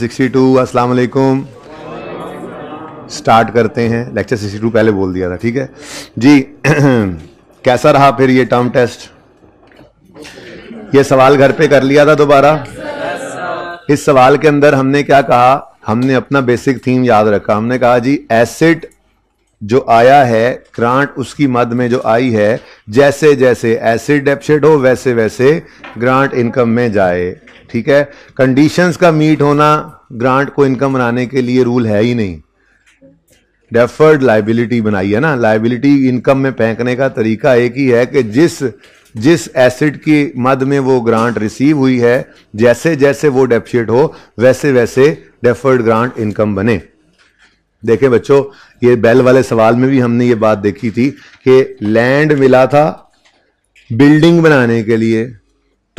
62 अस्सलाम वालेकुम स्टार्ट करते हैं लेक्चर 62 पहले बोल दिया था ठीक है जी कैसा रहा फिर ये टर्म टेस्ट ये सवाल घर पे कर लिया था दोबारा इस सवाल के अंदर हमने क्या कहा हमने अपना बेसिक थीम याद रखा हमने कहा जी एसिड जो आया है ग्रांट उसकी मद में जो आई है जैसे जैसे एसिड डेप्सिट हो वैसे वैसे ग्रांट इनकम में जाए ठीक है कंडीशंस का मीट होना ग्रांट को इनकम बनाने के लिए रूल है ही नहीं डेफर्ड लाइबिलिटी बनाई है ना लाइबिलिटी इनकम में फेंकने का तरीका एक ही है कि जिस जिस एसिड की मद में वो ग्रांट रिसीव हुई है जैसे जैसे वो डेफिशिएट हो वैसे वैसे डेफर्ड ग्रांट इनकम बने देखें बच्चों ये बेल वाले सवाल में भी हमने ये बात देखी थी कि लैंड मिला था बिल्डिंग बनाने के लिए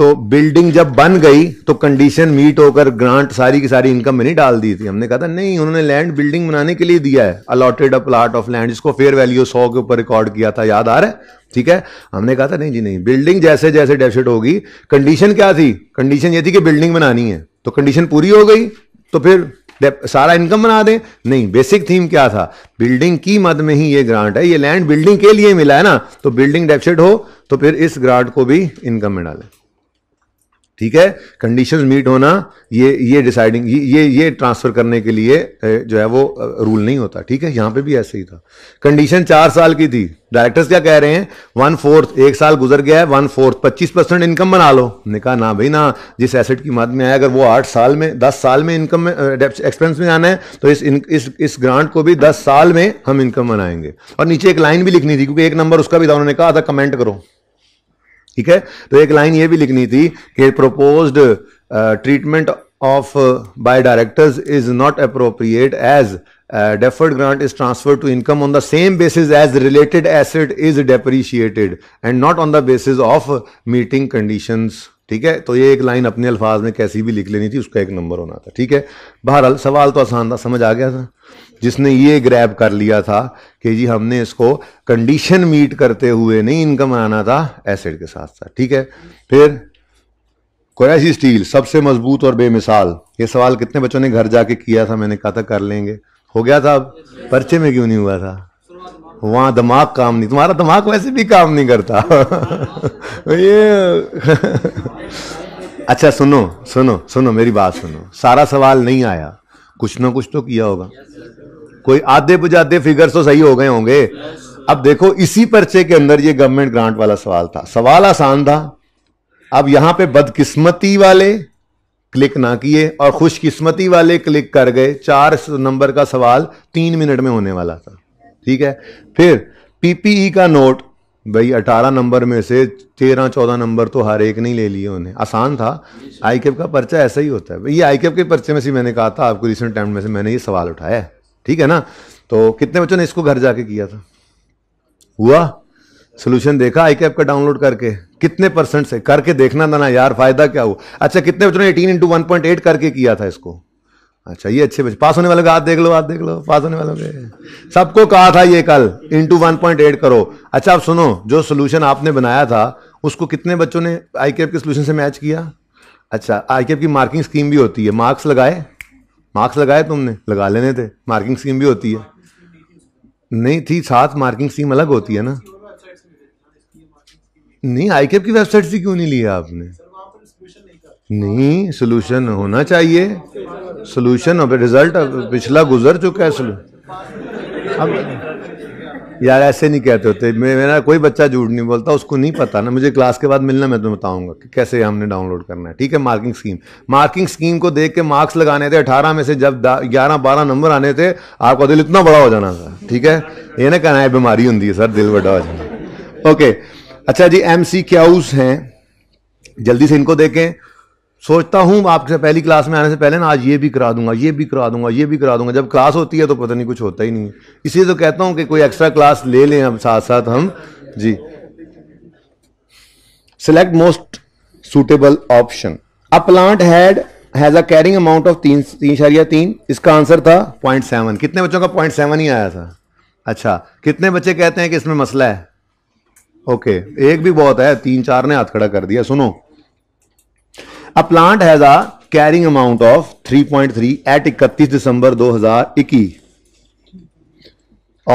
तो बिल्डिंग जब बन गई तो कंडीशन मीट होकर ग्रांट सारी की सारी इनकम मैंने डाल दी थी हमने कहा था नहीं उन्होंने लैंड बिल्डिंग बनाने के लिए दिया है allotted a plot of land जिसको फेयर वैल्यू सौ के ऊपर रिकॉर्ड किया था याद आ रहा है ठीक है हमने कहा था नहीं जी नहीं बिल्डिंग जैसे जैसे डेफिसिट होगी कंडीशन क्या थी कंडीशन ये थी कि बिल्डिंग बनानी है तो कंडीशन पूरी हो गई तो फिर सारा इनकम बना दें नहीं बेसिक थीम क्या था बिल्डिंग की मद में ही ये ग्रांट है ये लैंड बिल्डिंग के लिए मिला है ना तो बिल्डिंग डेफिसिट हो तो फिर इस ग्रांट को भी इनकम में डालें ठीक है कंडीशंस मीट होना ये ये डिसाइडिंग ये ये ट्रांसफर करने के लिए जो है वो रूल नहीं होता ठीक है यहां पे भी ऐसे ही था कंडीशन चार साल की थी डायरेक्टर्स क्या कह रहे हैं वन फोर्थ एक साल गुजर गया है वन फोर्थ पच्चीस परसेंट इनकम बना लो ने कहा ना भाई ना जिस एसेट की मद में आया अगर वो आठ साल में दस साल में इनकम में एक्सपेंस में आना है तो इस इन, इस इस ग्रांट को भी दस साल में हम इनकम बनाएंगे और नीचे एक लाइन भी लिखनी थी क्योंकि एक नंबर उसका भी था उन्होंने कहा था कमेंट करो ठीक है तो एक लाइन ये भी लिखनी थी कि proposed treatment of by directors is not appropriate as deferred grant is transfer to income on the same basis as related asset is depreciated and not on the basis of meeting condition ठीक है तो ये एक line अपने अल्फाज में कैसी भी लिख लेनी थी उसका एक नंबर होना था ठीक है बहरहाल सवाल तो आसान था समझ आ गया था जिसने ये ग्रैब कर लिया था कि जी हमने इसको कंडीशन मीट करते हुए नहीं इनकम आना था एसिड के साथ साथ ठीक है फिर कोयासी स्टील सबसे मजबूत और बेमिसाल ये सवाल कितने बच्चों ने घर जाके किया था मैंने कहा था कर लेंगे हो गया था अब पर्चे में क्यों नहीं हुआ था वहां दिमाग काम नहीं तुम्हारा दिमाग वैसे भी काम नहीं करता ये अच्छा सुनो सुनो सुनो मेरी बात सुनो सारा सवाल नहीं आया कुछ ना कुछ तो किया होगा कोई आधे बुझाते फिगर्स तो सही हो गए होंगे अब देखो इसी पर्चे के अंदर ये गवर्नमेंट ग्रांट वाला सवाल था सवाल आसान था अब यहां पे बदकिस्मती वाले क्लिक ना किए और खुशकिस्मती वाले क्लिक कर गए चार नंबर का सवाल तीन मिनट में होने वाला था ठीक है फिर पीपीई e का नोट भाई 18 नंबर में से 13 14 नंबर तो हर एक नहीं ले लिए उन्हें आसान था आई का पर्चा ऐसा ही होता है ये आई के पर्चे में से मैंने कहा था आपको रिसेंट टाइम में से मैंने ये सवाल उठाया है ठीक है ना तो कितने बच्चों ने इसको घर जाके किया था हुआ सोल्यूशन देखा आई का डाउनलोड करके कितने परसेंट से करके देखना था ना यार फायदा क्या हुआ अच्छा कितने बच्चों ने eighteen into one point eight करके किया था इसको अच्छा ये अच्छे बच्चे पास होने वालों के हाथ देख लो हाथ देख लो पास होने वालों के सबको कहा था ये कल इंटू वन पॉइंट एट करो अच्छा आप सुनो जो सोल्यूशन आपने बनाया था उसको कितने बच्चों ने आई के सोल्यूशन से मैच किया अच्छा आई के की मार्किंग स्कीम भी होती है मार्क्स लगाए मार्क्स लगाए तुमने लगा लेने थे मार्किंग स्कीम भी होती है नहीं थी साथ मार्किंग स्कीम अलग होती है ना नहीं आई की वेबसाइट से क्यों नहीं लिया आपने नहीं सोल्यूशन होना चाहिए सोल्यूशन अब रिजल्ट पिछला गुजर चुका है अब यार ऐसे नहीं कहते होते मेरा कोई बच्चा झूठ नहीं बोलता उसको नहीं पता ना मुझे क्लास के बाद मिलना मैं तुम्हें बताऊंगा कि कैसे हमने डाउनलोड करना है ठीक है मार्किंग स्कीम मार्किंग स्कीम को देख के मार्क्स लगाने थे अठारह में से जब ग्यारह बारह नंबर आने थे आपका दिल इतना बड़ा हो जाना था ठीक है ये ना कहना है बीमारी होती है सर दिल बड़ा हो जाना ओके अच्छा जी एम सी क्या हैं जल्दी से इनको देखें सोचता हूँ आपसे पहली क्लास में आने से पहले ना आज ये भी करा दूंगा ये भी करा दूंगा ये भी करा दूंगा जब क्लास होती है तो पता नहीं कुछ होता ही नहीं इसलिए तो कहता हूँ कि कोई एक्स्ट्रा क्लास ले लें अब साथ साथ हम जी select most suitable option a plant had has a carrying amount of तीन तीन शरिया तीन इसका आंसर था पॉइंट सेवन कितने बच्चों का पॉइंट सेवन ही आया था अच्छा कितने बच्चे कहते हैं कि इसमें मसला है ओके okay, एक भी बहुत है तीन चार ने हाथ खड़ा कर दिया सुनो a plant has a carrying amount of 3.3 at 31 December 2021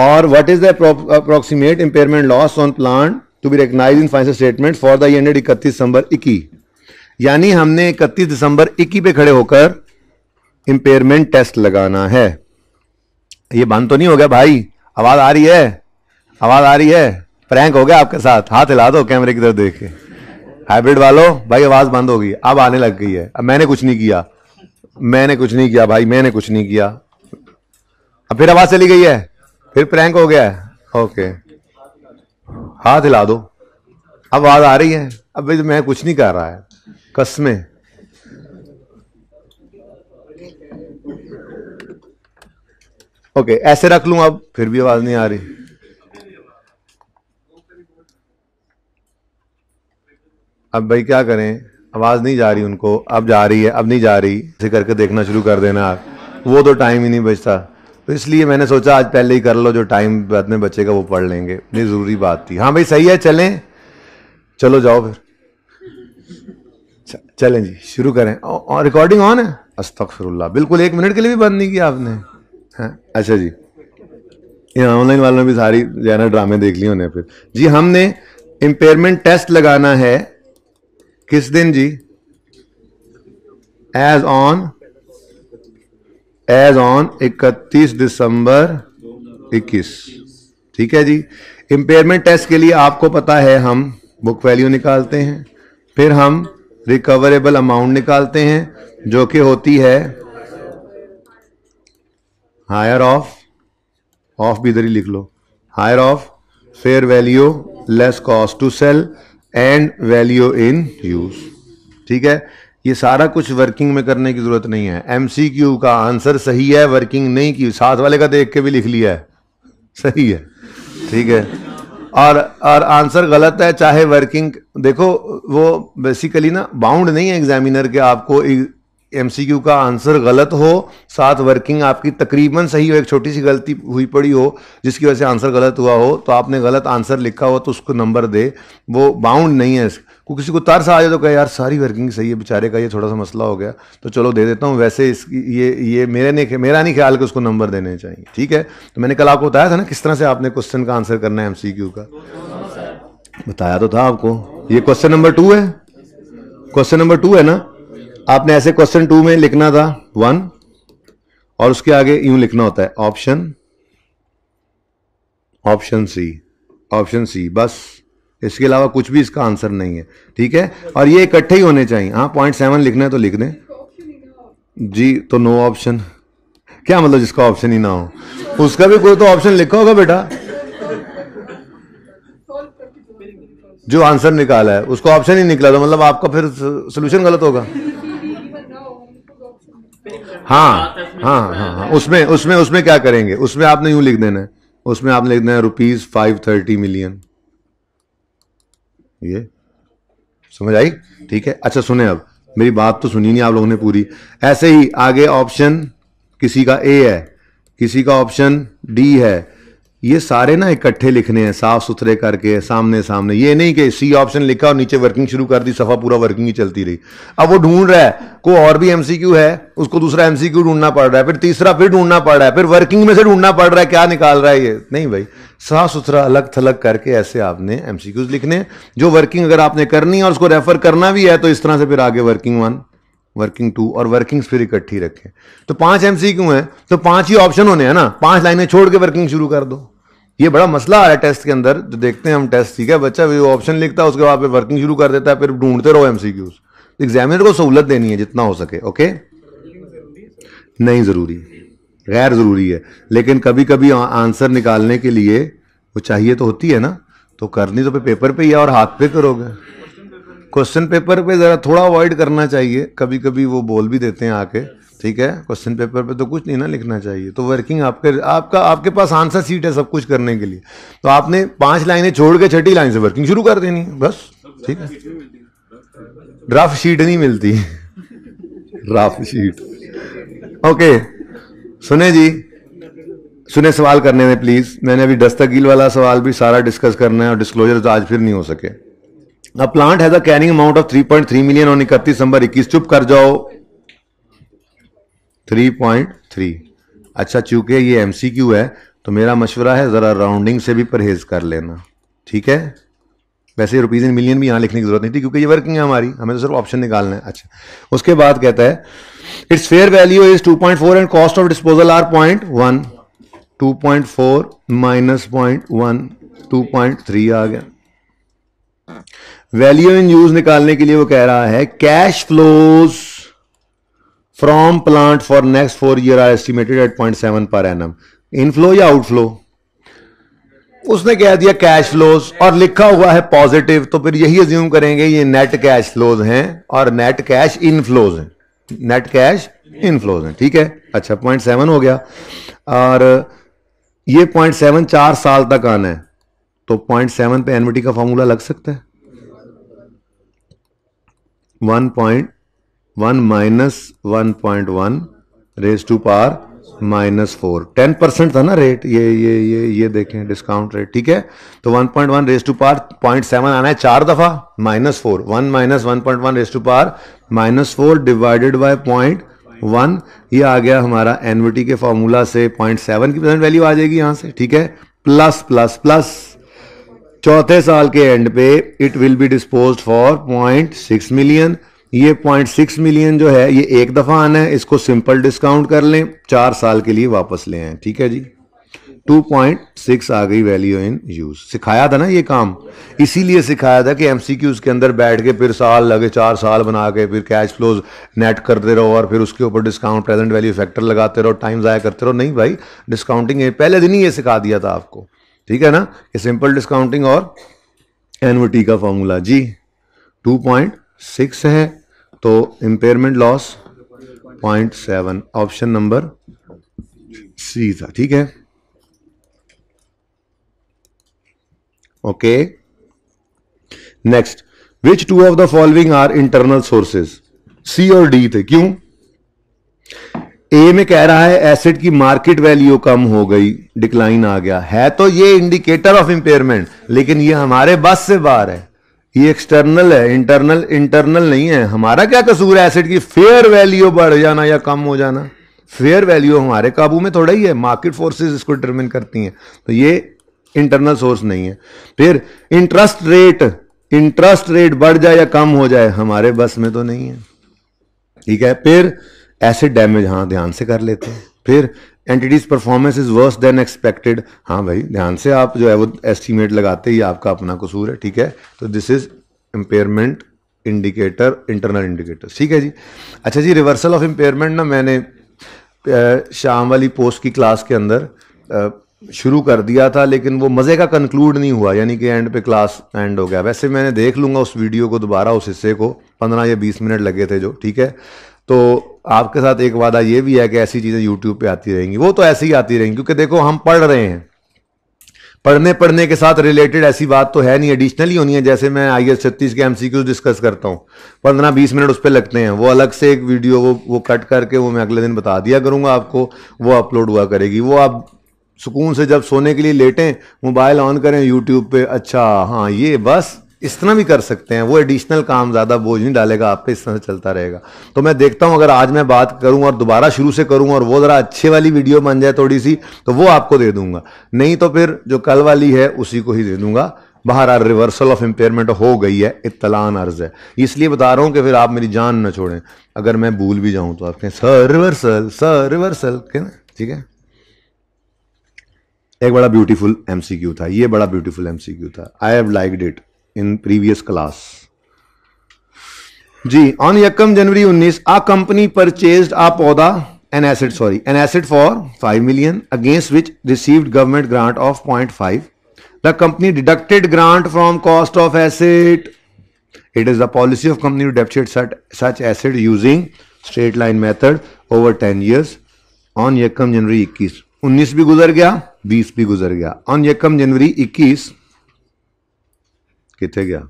और what is the approximate impairment loss on plant to be recognize in financial statement for the ended इकतीस दिसंबर इक्की यानी हमने इकतीस दिसंबर इक्की पे खड़े होकर इंपेयरमेंट टेस्ट लगाना है ये बंद तो नहीं हो गया भाई आवाज आ रही है आवाज आ रही है प्रैंक हो गया आपके साथ हाथ हिला दो कैमरे की तरफ देख के हाइब्रिड वालों भाई आवाज बंद हो गई अब आने लग गई है अब मैंने कुछ नहीं किया मैंने कुछ नहीं किया भाई मैंने कुछ नहीं किया अब फिर आवाज चली गई है फिर प्रैंक हो गया है ओके हाथ हिला दो अब आवाज आ रही है अब भाई मैं कुछ नहीं कर रहा है कसमें ओके ऐसे रख लू अब फिर भी आवाज नहीं आ रही अब भाई क्या करें आवाज़ नहीं जा रही उनको अब जा रही है अब नहीं जा रही ऐसे करके देखना शुरू कर देना आप वो तो टाइम ही नहीं बचता तो इसलिए मैंने सोचा आज पहले ही कर लो जो टाइम बाद में बचेगा वो पढ़ लेंगे ये ज़रूरी बात थी हाँ भाई सही है चलें चलो जाओ फिर चलें जी शुरू करें और रिकॉर्डिंग ऑन है अस्तफरल्ला बिल्कुल एक मिनट के लिए भी बंद नहीं किया आपने हाँ अच्छा जी ये ऑनलाइन वालों ने भी सारी जो ड्रामे देख लिए उन्हें फिर जी हमने इम्पेयरमेंट टेस्ट लगाना है किस दिन जी as on as on 31 December 21 ठीक है जी इंपेयरमेंट टेस्ट के लिए आपको पता है हम बुक वैल्यू निकालते हैं फिर हम रिकवरेबल अमाउंट निकालते हैं जो कि होती है हायर ऑफ ऑफ भी इधर ही लिख लो higher of fair value less cost to sell and value in use ठीक है ये सारा कुछ वर्किंग में करने की जरूरत नहीं है एमसीक्यू का आंसर सही है वर्किंग नहीं की साथ वाले का देख के भी लिख लिया है सही है ठीक है और और आंसर गलत है चाहे वर्किंग देखो वो बेसिकली ना बाउंड नहीं है एग्जामिनर के आपको एमसीक्यू का आंसर गलत हो साथ वर्किंग आपकी तकरीबन सही हो एक छोटी सी गलती हुई पड़ी हो जिसकी वजह से आंसर गलत हुआ हो तो आपने गलत आंसर लिखा हो तो उसको नंबर दे वो बाउंड नहीं है को किसी को तरस आ जाए तो कहे यार सारी वर्किंग सही है बेचारे का ये थोड़ा सा मसला हो गया तो चलो दे देता हूँ वैसे इस ये ये मेरे नहीं मेरा नहीं ख्याल कि उसको नंबर देने चाहिए ठीक है तो मैंने कल आपको बताया था ना किस तरह से आपने क्वेश्चन का आंसर करना है एमसीक्यू का बताया तो था आपको ये क्वेश्चन नंबर टू है क्वेश्चन नंबर टू है ना आपने ऐसे क्वेश्चन टू में लिखना था वन और उसके आगे यूं लिखना होता है option option C option C बस इसके अलावा कुछ भी इसका आंसर नहीं है ठीक है और ये इकट्ठे ही होने चाहिए हाँ पॉइंट सेवन लिखना है तो लिख दें जी तो नो ऑप्शन क्या मतलब जिसका ऑप्शन ही ना हो उसका भी कोई तो ऑप्शन लिखा होगा बेटा जो आंसर निकाला है उसको ऑप्शन ही निकला था मतलब आपका फिर सोल्यूशन गलत होगा हाँ हाँ, हाँ हाँ हाँ हाँ उसमें उसमें उसमें क्या करेंगे उसमें आपने यूं लिख देना है उसमें आपने लिख देना है रुपीज फाइव थर्टी मिलियन ये समझ आई ठीक है अच्छा सुने अब मेरी बात तो सुनी नहीं आप लोगों ने पूरी ऐसे ही आगे ऑप्शन किसी का ए है किसी का ऑप्शन डी है ये सारे ना इकट्ठे लिखने हैं साफ सुथरे करके सामने सामने ये नहीं कि सी ऑप्शन लिखा और नीचे वर्किंग शुरू कर दी सफा पूरा वर्किंग ही चलती रही अब वो ढूंढ रहा है को और भी एमसीक्यू है उसको दूसरा एमसीक्यू ढूंढना पड़ रहा है फिर तीसरा फिर ढूंढना पड़ रहा है फिर वर्किंग में से ढूंढना पड़ रहा है क्या निकाल रहा है ये नहीं भाई साफ सुथरा अलग थलग करके ऐसे आपने एमसीक्यूज लिखने जो वर्किंग अगर आपने करनी है और उसको रेफर करना भी है तो इस तरह से फिर आगे वर्किंग वन वर्किंग टू और वर्किंग फिर इकट्ठी रखें तो पांच एम है तो पांच ही ऑप्शन होने हैं ना पांच लाइनें छोड़ के वर्किंग शुरू कर दो ये बड़ा मसला आ रहा है टेस्ट के अंदर जो देखते हैं हम टेस्ट ठीक है बच्चा वो ऑप्शन लिखता है उसके बाद फिर वर्किंग शुरू कर देता है फिर ढूंढते रहो एम तो एग्जामिनर को सहूलत देनी है जितना हो सके ओके नहीं ज़रूरी गैर ज़रूरी है लेकिन कभी कभी आंसर निकालने के लिए वो चाहिए तो होती है ना तो करनी तो पे पेपर पे ही है और हाथ पे करोगे क्वेश्चन पेपर पे ज़रा थोड़ा अवॉइड करना चाहिए कभी कभी वो बोल भी देते हैं आके ठीक है क्वेश्चन पेपर पे तो कुछ नहीं ना लिखना चाहिए तो वर्किंग आपके आपका आपके पास आंसर सीट है सब कुछ करने के लिए तो आपने पांच लाइनें छोड़ के छठी लाइन से वर्किंग शुरू कर देनी बस ठीक है ड्राफ्ट शीट नहीं मिलती ड्राफ्ट शीट ओके सुने जी सुने सवाल करने में प्लीज़ मैंने अभी दस्तकील वाला सवाल भी सारा डिस्कस करना है और डिस्क्लोजर तो आज फिर नहीं हो सके the plant has a carrying amount of 3.3 million on इकतीस दिसंबर इक्कीस चुप कर जाओ 3.3 अच्छा चूंकि ये एमसीक्यू है तो मेरा मशवरा है ज़रा राउंडिंग से भी परहेज कर लेना ठीक है वैसे रुपीज़ इन मिलियन भी यहाँ लिखने की जरूरत नहीं थी क्योंकि ये वर्किंग है हमारी हमें तो सिर्फ ऑप्शन निकालना है अच्छा उसके बाद कहता है it's fair value is 2.4 and cost of disposal are point one two point four minus point one two point three आ गया वैल्यू इन यूज निकालने के लिए वो कह रहा है cash flows from plant for next four year are estimated at point seven per annum inflow या आउटफ्लो उसने कह दिया कैश फ्लोज और लिखा हुआ है पॉजिटिव तो फिर यही अज्यूम करेंगे ये नेट कैश फ्लोज हैं और नेट कैश इनफ्लोज हैं नेट कैश इनफ्लोज हैं ठीक है अच्छा पॉइंट सेवन हो गया और ये पॉइंट सेवन चार साल तक आना है तो पॉइंट सेवन पे एनविटी का फॉर्मूला लग सकता है one point one minus one point one raise to power minus four ten percent था ना रेट ये ये ये ये देखें डिस्काउंट रेट ठीक है तो one point one raise to power point seven आना है चार दफा minus four one minus one point one raise to power minus four divided by point one ये आ गया हमारा एनवीटी के फॉर्मूला से पॉइंट सेवन की परसेंट वैल्यू आ जाएगी यहां से ठीक है प्लस प्लस प्लस चौथे साल के एंड पे it will be dispose for point six million ये पॉइंट सिक्स मिलियन जो है ये एक दफ़ा आना है इसको सिंपल डिस्काउंट कर लें चार साल के लिए वापस ले आए ठीक है जी टू पॉइंट सिक्स आ गई वैल्यू इन यूज सिखाया था ना ये काम इसीलिए सिखाया था कि एम सी क्यूज के अंदर बैठ के फिर साल लगे चार साल बना के फिर कैश फ्लोज नेट करते रहो और फिर उसके ऊपर डिस्काउंट प्रेजेंट वैल्यू फैक्टर लगाते रहो टाइम ज़ाया करते रहो नहीं भाई डिस्काउंटिंग पहले दिन ही ये सिखा दिया था आपको ठीक है ना कि सिंपल डिस्काउंटिंग और एनवटी का फॉर्मूला जी 2.6 है तो impairment loss 0.7 option number C था ठीक है okay next which two of the following are internal sources C और डी थे क्यों ए में कह रहा है एसेट की मार्केट वैल्यू कम हो गई डिक्लाइन आ गया है तो ये इंडिकेटर ऑफ इंपेयरमेंट लेकिन ये हमारे बस से बाहर है ये एक्सटर्नल है इंटरनल इंटरनल नहीं है हमारा क्या कसूर है एसेट की फेयर वैल्यू बढ़ जाना या कम हो जाना फेयर वैल्यू हमारे काबू में थोड़ा ही है मार्केट फोर्सेस इसको डिटरमिन करती हैं तो ये इंटरनल सोर्स नहीं है फिर इंटरेस्ट रेट इंटरेस्ट रेट बढ़ जाए या कम हो जाए हमारे बस में तो नहीं है ठीक है फिर एसिड डैमेज हाँ ध्यान से कर लेते हैं फिर entity's performance is worse than expected हाँ भाई ध्यान से आप जो है वो एस्टिमेट लगाते ही आपका अपना कसूर है ठीक है तो this is impairment indicator internal indicator ठीक है जी अच्छा जी रिवर्सल ऑफ इम्पेयरमेंट ना मैंने शाम वाली पोस्ट की क्लास के अंदर शुरू कर दिया था लेकिन वो मज़े का कंक्लूड नहीं हुआ यानी कि एंड पे क्लास एंड हो गया वैसे मैंने देख लूँगा उस वीडियो को दोबारा उस हिस्से को पंद्रह या बीस मिनट लगे थे जो ठीक है तो आपके साथ एक वादा ये भी है कि ऐसी चीज़ें यूट्यूब पे आती रहेंगी वो तो ऐसी ही आती रहेंगी क्योंकि देखो हम पढ़ रहे हैं पढ़ने पढ़ने के साथ रिलेटेड ऐसी बात तो है नहीं एडिशनली होनी है जैसे मैं आई एस छत्तीस के एम डिस्कस करता हूँ पंद्रह बीस मिनट उस पर लगते हैं वो अलग से एक वीडियो वो वो कट करके वो मैं अगले दिन बता दिया करूँगा आपको वो अपलोड हुआ करेगी वो आप सुकून से जब सोने के लिए लेटें मोबाइल ऑन करें यूट्यूब पे अच्छा हाँ ये बस इस तरह भी कर सकते हैं वो एडिशनल काम ज़्यादा बोझ नहीं डालेगा आप पे इस तरह से चलता रहेगा तो मैं देखता हूँ अगर आज मैं बात करूँ और दोबारा शुरू से करूँ और वो ज़रा अच्छे वाली वीडियो बन जाए थोड़ी सी तो वो आपको दे दूंगा नहीं तो फिर जो कल वाली है उसी को ही दे दूंगा बाहर आ रिवर्सल ऑफ इम्पेयरमेंट हो गई है इतलान अर्ज है इसलिए बता रहा हूँ कि फिर आप मेरी जान ना छोड़ें अगर मैं भूल भी जाऊँ तो आप कहें सर रिवर्सल सर रिवर्सल कहें ठीक है एक बड़ा ब्यूटीफुल एमसीक्यू था ये बड़ा ब्यूटीफुल एमसीक्यू था I have like it in previous class जी ऑन यकम जनवरी उन्नीस आ कंपनी परचेज आ पौधा an asset sorry an asset for five million against which receive government grant of point five the company deducted grant from cost of asset it is the policy of company to depreciate such asset using straight line method over ten years on यकम जनवरी इक्कीस उन्नीस भी गुजर गया बीस भी गुजर गया ऑन यकम जनवरी इक्कीस ਕਿੱਥੇ ਗਿਆ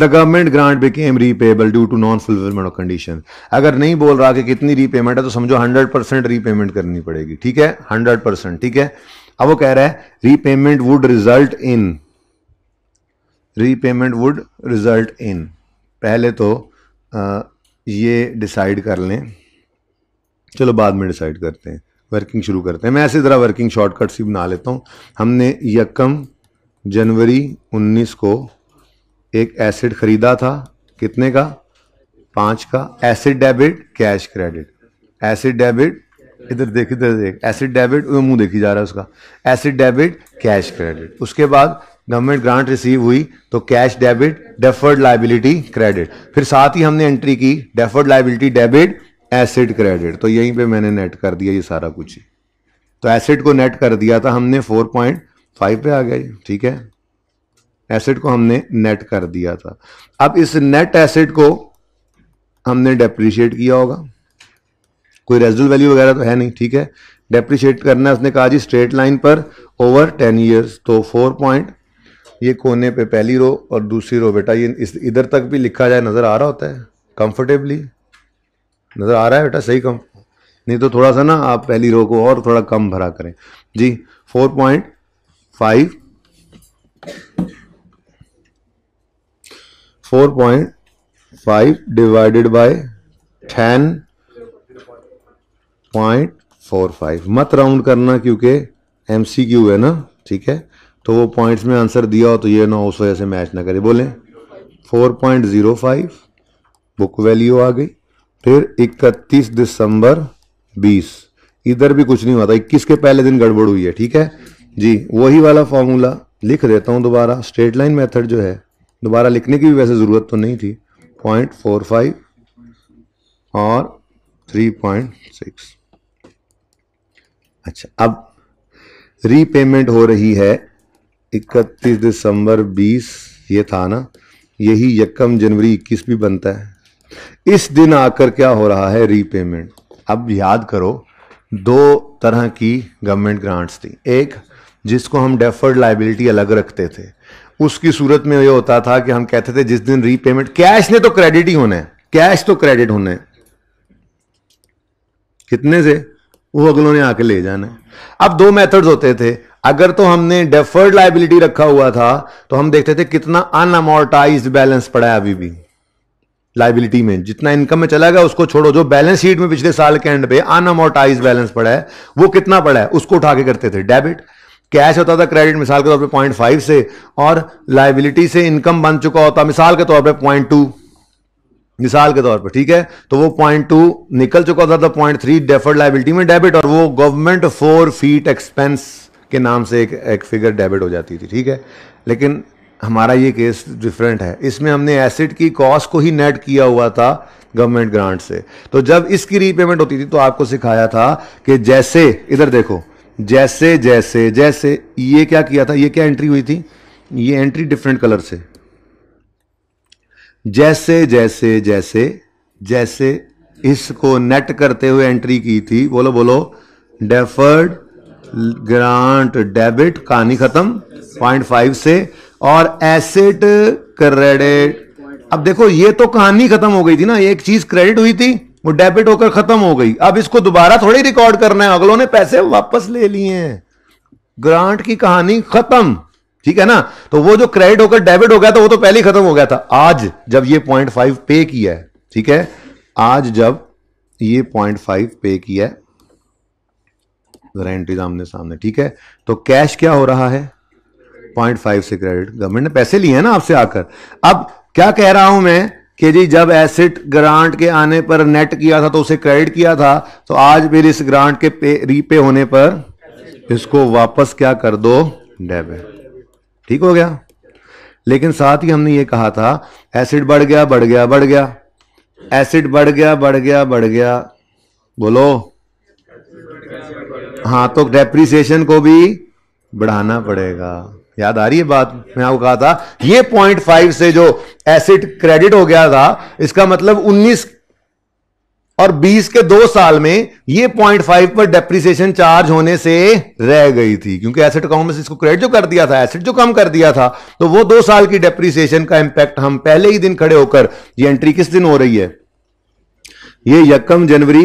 the government grant became repayable due to non fulfilment of condition अगर नहीं बोल रहा कि कितनी रीपेमेंट है तो समझो हंड्रेड परसेंट रीपेमेंट करनी पड़ेगी ठीक है हंड्रेड परसेंट ठीक है अब वो कह रहा है repayment would result in repayment would result in पहले तो आ, ये डिसाइड कर लें चलो बाद में डिसाइड करते हैं वर्किंग शुरू करते हैं मैं ऐसे ज़रा वर्किंग शॉर्टकट सी बना लेता हूँ हमने यकम जनवरी 19 को एक एसिड खरीदा था कितने का पाँच का asset debit cash credit asset debit इधर देख इधर देख एसिड डेबिट मुंह देखी जा रहा है उसका एसिड डेबिट कैश क्रेडिट उसके बाद गवर्नमेंट ग्रांट रिसीव हुई तो cash debit deferred liability credit फिर साथ ही हमने एंट्री की deferred liability debit asset credit तो यहीं पे मैंने नेट कर दिया ये सारा कुछ ही तो एसिड को नेट कर दिया था हमने फोर पॉइंट फाइव पे आ गया जी ठीक है एसेट को हमने नेट कर दिया था अब इस नेट एसेट को हमने डेप्रीशिएट किया होगा कोई रेजल वैल्यू वगैरह तो है नहीं ठीक है डेप्रिशिएट करना है उसने कहा जी स्ट्रेट लाइन पर ओवर टेन ईयर्स तो फोर पॉइंट ये कोने पे पहली रो और दूसरी रो बेटा ये इस इधर तक भी लिखा जाए नज़र आ रहा होता है कंफर्टेबली नज़र आ रहा है बेटा सही कम नहीं तो थोड़ा सा ना आप पहली रो को और थोड़ा कम भरा करें जी four point five four point five divided by ten point four five मत राउंड करना क्योंकि एम सी क्यू है ना ठीक है तो वो पॉइंट्स में आंसर दिया हो तो ये ना उस वजह से मैच ना करे बोले four point zero five book value आ गई फिर इकतीस दिसंबर बीस इधर भी कुछ नहीं हुआ था इक्कीस के पहले दिन गड़बड़ हुई है ठीक है जी वही वाला फॉर्मूला लिख देता हूँ दोबारा स्ट्रेट लाइन मेथड जो है दोबारा लिखने की भी वैसे ज़रूरत तो नहीं थी पॉइंट फोर फाइव और थ्री पॉइंट सिक्स अच्छा अब रीपेमेंट हो रही है इकतीस दिसंबर बीस ये था ना यही यकम जनवरी इक्कीस भी बनता है इस दिन आकर क्या हो रहा है रीपेमेंट अब याद करो दो तरह की गवर्नमेंट ग्रांट्स थी एक जिसको हम डेफर्ड लाइबिलिटी अलग रखते थे उसकी सूरत में ये होता था कि हम कहते थे जिस दिन रीपेमेंट कैश ने तो क्रेडिट ही होना है कैश तो क्रेडिट होना है कितने से वो अगलों ने आके ले जाना है अब दो मेथड्स होते थे अगर तो हमने डेफर्ड लाइबिलिटी रखा हुआ था तो हम देखते थे कितना अनअमोर्टाइज बैलेंस पड़ा है अभी भी लाइबिलिटी में जितना इनकम में चला गया उसको छोड़ो जो बैलेंस शीट में पिछले साल के एंड पे अनअमोर्टाइज बैलेंस पड़ा है वो कितना पड़ा है उसको उठा के करते थे डेबिट कैश होता था क्रेडिट मिसाल के तौर पर पॉइंट फाइव से और लाइबिलिटी से इनकम बन चुका होता मिसाल के तौर पर पॉइंट टू मिसाल के तौर पर ठीक है तो वो पॉइंट टू निकल चुका होता था तो पॉइंट थ्री डेफर्ड लाइबिलिटी में डेबिट और वो गवर्नमेंट फोर फीट एक्सपेंस के नाम से एक एक फिगर डेबिट हो जाती थी ठीक है लेकिन हमारा ये केस डिफरेंट है इसमें हमने एसिड की कॉस्ट को ही नेट किया हुआ था गवर्नमेंट ग्रांट से तो जब इसकी रीपेमेंट होती थी तो आपको सिखाया था कि जैसे इधर देखो जैसे जैसे जैसे ये क्या किया था ये क्या एंट्री हुई थी ये एंट्री डिफरेंट कलर से जैसे जैसे जैसे जैसे इसको नेट करते हुए एंट्री की थी बोलो बोलो डेफर्ड ग्रांट डेबिट कहानी खत्म पॉइंट फाइव से और एसेट क्रेडिट अब देखो ये तो कहानी खत्म हो गई थी ना एक चीज क्रेडिट हुई थी वो डेबिट होकर खत्म हो गई अब इसको दोबारा थोड़ी रिकॉर्ड करना है अगलों ने पैसे वापस ले लिए हैं ग्रांट की कहानी खत्म ठीक है ना तो वो जो क्रेडिट होकर डेबिट हो गया था वो तो पहले ही खत्म हो गया था आज जब ये पॉइंट फाइव पे किया है ठीक है आज जब ये पॉइंट फाइव पे किया है एंट्री आमने सामने ठीक है तो कैश क्या हो रहा है पॉइंट फाइव से क्रेडिट गवर्नमेंट ने पैसे लिए हैं ना आपसे आकर अब क्या कह रहा हूं मैं कि जी जब एसिड ग्रांट के आने पर नेट किया था तो उसे क्रेडिट किया था तो आज फिर इस ग्रांट के पे, रीपे होने पर इसको वापस क्या कर दो डेबिट ठीक हो गया लेकिन साथ ही हमने ये कहा था एसिड बढ़ गया बढ़ गया बढ़ गया एसिड बढ़ गया बढ़ गया बढ़ गया बोलो हाँ तो डेप्रिसिएशन को भी बढ़ाना पड़ेगा याद आ रही है बात मैं आपको कहा था ये पॉइंट फाइव से जो एसिड क्रेडिट हो गया था इसका मतलब उन्नीस और बीस के दो साल में ये पॉइंट फाइव पर डेप्रिसिएशन चार्ज होने से रह गई थी क्योंकि एसेट अकाउंट में से इसको क्रेडिट जो कर दिया था एसेट जो कम कर दिया था तो वो दो साल की डेप्रिसिएशन का इंपैक्ट हम पहले ही दिन खड़े होकर ये एंट्री किस दिन हो रही है ये यकम जनवरी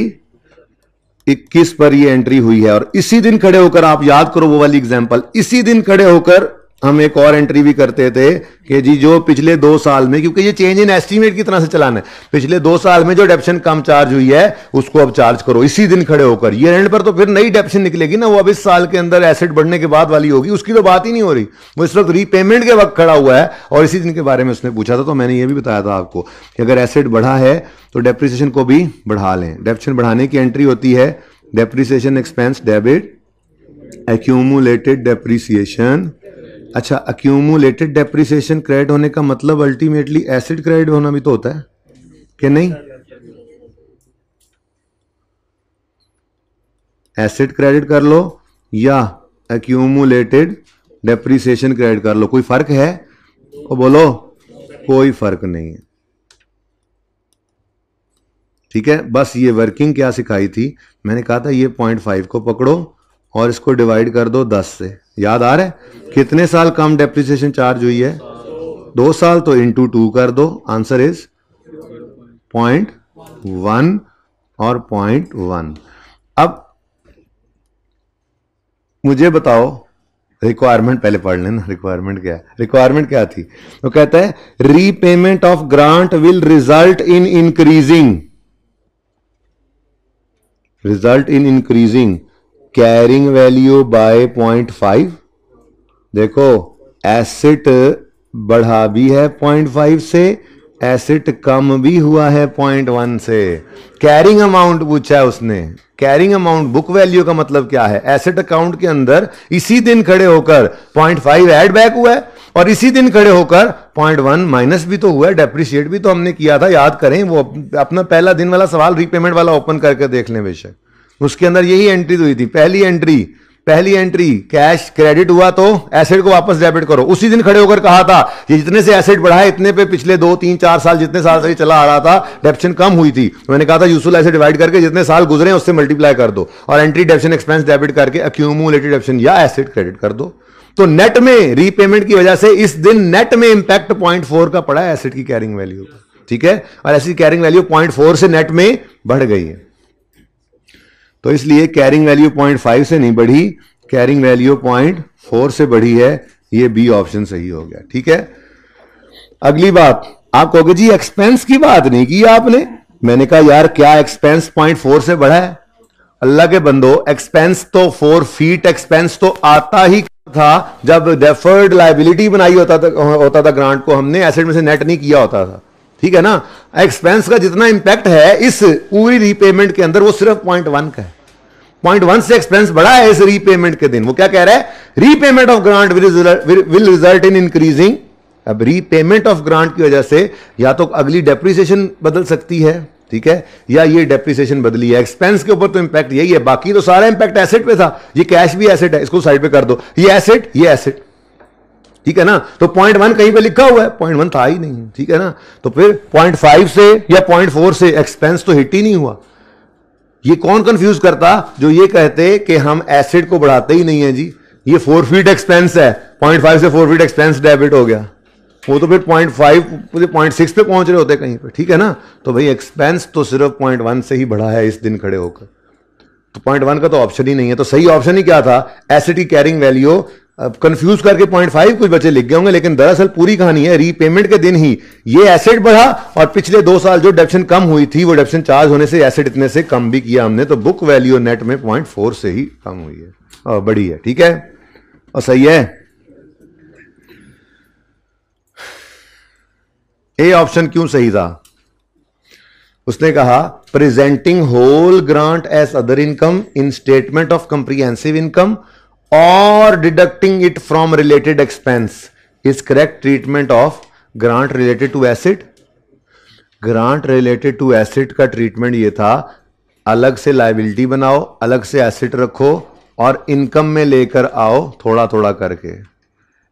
इक्कीस पर ये एंट्री हुई है और इसी दिन खड़े होकर आप याद करो वो वाली एग्जाम्पल इसी दिन खड़े होकर हम एक और एंट्री भी करते थे कि जी जो पिछले दो साल में क्योंकि ये चेंज इन एस्टीमेट की तरह से चलाना है पिछले दो साल में जो डेप्शन कम चार्ज हुई है उसको अब चार्ज करो इसी दिन खड़े होकर ये एंड पर तो फिर नई डेप्शन निकलेगी ना वो अब इस साल के अंदर एसेट बढ़ने के बाद वाली होगी उसकी तो बात ही नहीं हो रही वो इस वक्त रीपेमेंट के वक्त खड़ा हुआ है और इसी दिन के बारे में उसने पूछा था तो मैंने ये भी बताया था आपको कि अगर एसेट बढ़ा है तो डेप्रिसिएशन को भी बढ़ा लें डेप्शन बढ़ाने की एंट्री होती है depreciation expense debit accumulated depreciation अच्छा अक्यूमुलेटेड डेप्रिसिएशन क्रेडिट होने का मतलब अल्टीमेटली एसिड क्रेडिट होना भी तो होता है कि नहीं एसिड क्रेडिट कर लो या अक्यूमुलेटेड डेप्रिसिएशन क्रेडिट कर लो कोई फर्क है तो बोलो कोई फर्क नहीं है ठीक है बस ये वर्किंग क्या सिखाई थी मैंने कहा था ये पॉइंट फाइव को पकड़ो और इसको डिवाइड कर दो दस से याद आ रहा है कितने साल कम डेप्रिसिएशन चार्ज हुई है दो साल तो इंटू टू कर दो आंसर इज पॉइंट वन और पॉइंट वन अब मुझे बताओ रिक्वायरमेंट पहले पढ़ लेना रिक्वायरमेंट क्या है रिक्वायरमेंट क्या थी वो तो कहता है repayment of grant will result in increasing result in increasing carrying value by point five देखो एसिट बढ़ा भी है पॉइंट फाइव से एसिट कम भी हुआ है पॉइंट वन से कैरिंग अमाउंट पूछा है उसने कैरिंग अमाउंट बुक वैल्यू का मतलब क्या है एसेट अकाउंट के अंदर इसी दिन खड़े होकर पॉइंट फाइव एड बैक हुआ है और इसी दिन खड़े होकर पॉइंट वन माइनस भी तो हुआ है डेप्रिशिएट भी तो हमने किया था याद करें वो अपना पहला दिन वाला सवाल रीपेमेंट वाला ओपन करके देख लें बेशक उसके अंदर यही एंट्री हुई थी पहली एंट्री पहली एंट्री कैश क्रेडिट हुआ तो एसेट को वापस डेबिट करो उसी दिन खड़े होकर कहा था ये जितने से एसेट बढ़ा है इतने पे पिछले दो तीन चार साल जितने साल से चला आ रहा था डेप्शन कम हुई थी मैंने कहा था यूसुल ऐसे डिवाइड करके जितने साल गुजरे उससे मल्टीप्लाई कर दो और एंट्री डेप्शन एक्सपेंस डेबिट करके अक्यूमुलेटेड डेप्शन या एसेट क्रेडिट कर दो तो नेट में रीपेमेंट की वजह से इस दिन नेट में इंपैक्ट पॉइंट फोर का पड़ा है एसेट की कैरिंग वैल्यू ठीक है और ऐसी कैरिंग वैल्यू पॉइंट फोर से नेट में बढ़ गई है तो इसलिए कैरिंग वैल्यू पॉइंट फाइव से नहीं बढ़ी कैरिंग वैल्यू पॉइंट फोर से बढ़ी है ये बी ऑप्शन सही हो गया ठीक है अगली बात आप कहोगे जी एक्सपेंस की बात नहीं की आपने मैंने कहा यार क्या एक्सपेंस पॉइंट फोर से बढ़ा है अल्लाह के बंदो एक्सपेंस तो फोर फीट एक्सपेंस तो आता ही था जब डेफर्ड लाइबिलिटी बनाई होता था होता था ग्रांट को हमने एसेट में से नेट नहीं किया होता था ठीक है ना एक्सपेंस का जितना इंपैक्ट है इस पूरी रीपेमेंट के अंदर वो सिर्फ पॉइंट वन का है पॉइंट वन से एक्सपेंस बढ़ा है इस रीपेमेंट के दिन वो क्या कह रहा है repayment of grant will result in increasing अब रीपेमेंट ऑफ ग्रांट की वजह से या तो अगली डेप्रिसिएशन बदल सकती है ठीक है या ये डेप्रिसिएशन बदली है एक्सपेंस के ऊपर तो इंपैक्ट यही है बाकी तो सारा इंपैक्ट एसेट पे था ये कैश भी एसेट है इसको साइड पे कर दो ये एसेट ये एसेट ठीक है ना तो पॉइंट वन कहीं पे लिखा हुआ है पॉइंट वन था ही नहीं ठीक है ना तो फिर पॉइंट फाइव से या पॉइंट फोर से एक्सपेंस तो हिट ही नहीं हुआ ये कौन कंफ्यूज करता जो ये कहते कि हम एसिड को बढ़ाते ही नहीं है जी ये फोर फीट एक्सपेंस है पॉइंट फाइव से फोर फीट एक्सपेंस डेबिट हो गया वो तो फिर पॉइंट फाइव पॉइंट सिक्स पे पहुंच रहे होते कहीं पे ठीक है ना तो भाई एक्सपेंस तो सिर्फ पॉइंट वन से ही बढ़ा है इस दिन खड़े होकर तो पॉइंट वन का तो ऑप्शन ही नहीं है तो सही ऑप्शन ही क्या था एसिड की कैरिंग वैल्यू कंफ्यूज करके पॉइंट फाइव कुछ बच्चे लिख गए होंगे लेकिन दरअसल पूरी कहानी है रीपेमेंट के दिन ही ये एसेट बढ़ा और पिछले दो साल जो डेप्शन कम हुई थी वो डेप्शन चार्ज होने से एसेट इतने से कम भी किया हमने तो बुक वैल्यू नेट में पॉइंट फोर से ही कम हुई है और बड़ी है ठीक है और सही है ए ऑप्शन क्यों सही था उसने कहा presenting whole grant as other income in statement of comprehensive income or deducting it from related expense is correct treatment of grant related to asset grant related to asset का treatment ये था अलग से लाइबिलिटी बनाओ अलग से acid रखो और इनकम में लेकर आओ थोड़ा थोड़ा करके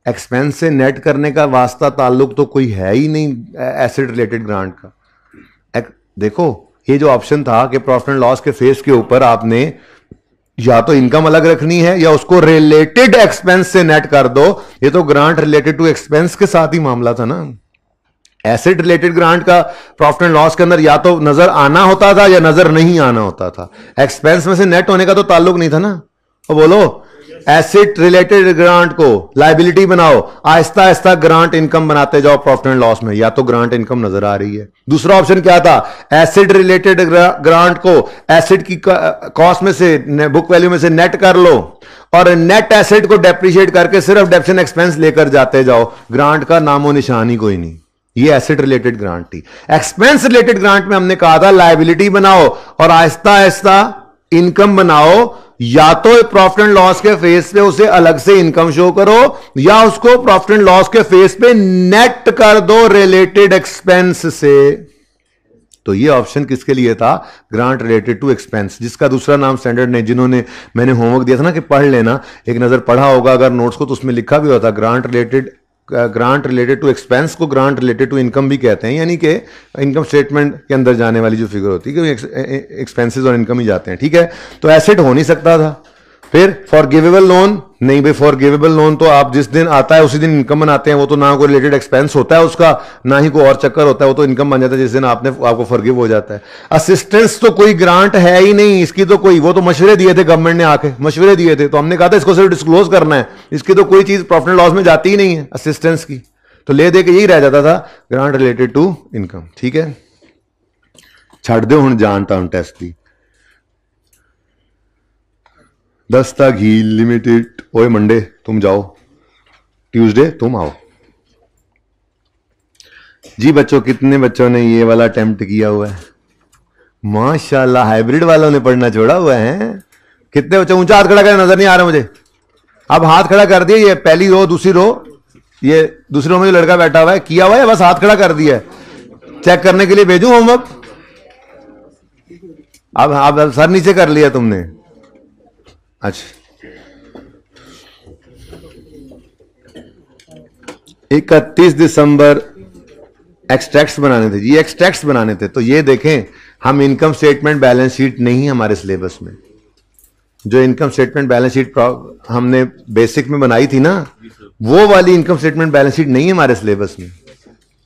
एक्सपेंस से नेट करने का वास्ता ताल्लुक तो कोई है ही नहीं एसिड रिलेटेड ग्रांट का एक, देखो ये जो ऑप्शन था कि प्रॉफिट एंड लॉस के फेस के ऊपर आपने या तो इनकम अलग रखनी है या उसको रिलेटेड एक्सपेंस से नेट कर दो ये तो ग्रांट रिलेटेड टू एक्सपेंस के साथ ही मामला था ना एसेट रिलेटेड ग्रांट का प्रॉफिट एंड लॉस के अंदर या तो नजर आना होता था या नजर नहीं आना होता था एक्सपेंस में से नेट होने का तो ताल्लुक नहीं था ना और बोलो एसिड रिलेटेड ग्रांट को लाइबिलिटी बनाओ आहिस्ता आहिस्ता ग्रांट इनकम बनाते जाओ प्रॉफिट एंड लॉस में या तो ग्रांट इनकम नजर आ रही है दूसरा ऑप्शन क्या था एसिड रिलेटेड ग्रांट को एसिड की कॉस्ट में से बुक वैल्यू में से नेट कर लो और नेट एसेट को डेप्रिशिएट करके सिर्फ डेप्शन एक्सपेंस लेकर जाते जाओ ग्रांट का नामो निशान ही कोई नहीं ये एसेट रिलेटेड ग्रांट थी एक्सपेंस रिलेटेड ग्रांट में हमने कहा था लाइबिलिटी बनाओ और आहिस्ता आहिस्ता इनकम बनाओ या तो प्रॉफिट एंड लॉस के फेस पे उसे अलग से इनकम शो करो या उसको प्रॉफिट एंड लॉस के फेस पे नेट कर दो रिलेटेड एक्सपेंस से तो ये ऑप्शन किसके लिए था ग्रांट रिलेटेड टू एक्सपेंस जिसका दूसरा नाम स्टैंडर्ड ने जिन्होंने मैंने होमवर्क दिया था ना कि पढ़ लेना एक नजर पढ़ा होगा अगर नोट्स को तो उसमें लिखा भी होता grant related grant related to expense को ग्रांट रिलेटेड टू इनकम भी कहते हैं यानी कि इनकम स्टेटमेंट के अंदर जाने वाली जो फिगर होती है कि एक्सपेंसिस e-, e-, और इनकम ही जाते हैं ठीक है तो एसेट तो हो नहीं सकता था फिर फॉरगिवेबल लोन नहीं भाई फॉरगिवेबल लोन तो आप जिस दिन आता है उसी दिन इनकम बनाते हैं वो तो ना कोई रिलेटेड एक्सपेंस होता है उसका ना ही कोई और चक्कर होता है वो तो इनकम बन जाता है जिस दिन आपने आपको फॉरगिव हो जाता है असिस्टेंस तो कोई ग्रांट है ही नहीं इसकी तो कोई वो तो मशवरे दिए थे गवर्नमेंट ने आके मशवरे दिए थे तो हमने कहा था इसको सिर्फ डिस्क्लोज करना है इसकी तो कोई चीज प्रॉफिट लॉस में जाती ही नहीं है असिस्टेंस की तो ले दे के यही रह जाता था ग्रांट रिलेटेड टू इनकम ठीक है छड़ दो हूँ जान टाउन टेस्ट की दस्ता घी लिमिटेड ओए मंडे तुम जाओ ट्यूसडे तुम आओ जी बच्चों कितने बच्चों ने ये वाला अटेम्प्ट किया हुआ है माशाल्लाह हाइब्रिड वालों ने पढ़ना छोड़ा हुआ है कितने बच्चों ऊंचा हाथ खड़ा कर नजर नहीं आ रहा मुझे अब हाथ खड़ा कर दिया ये पहली रो दूसरी रो ये दूसरी रो में जो लड़का बैठा हुआ है किया हुआ है बस हाथ खड़ा कर दिया चेक करने के लिए भेजू होमवर्क अब अब सर नीचे कर लिया तुमने आज इकतीस दिसंबर एक्सट्रैक्ट्स बनाने थे ये एक्सट्रैक्ट्स बनाने थे तो ये देखें हम इनकम स्टेटमेंट बैलेंस शीट नहीं हमारे सिलेबस में जो इनकम स्टेटमेंट बैलेंस शीट हमने बेसिक में बनाई थी ना वो वाली इनकम स्टेटमेंट बैलेंस शीट नहीं है हमारे सिलेबस में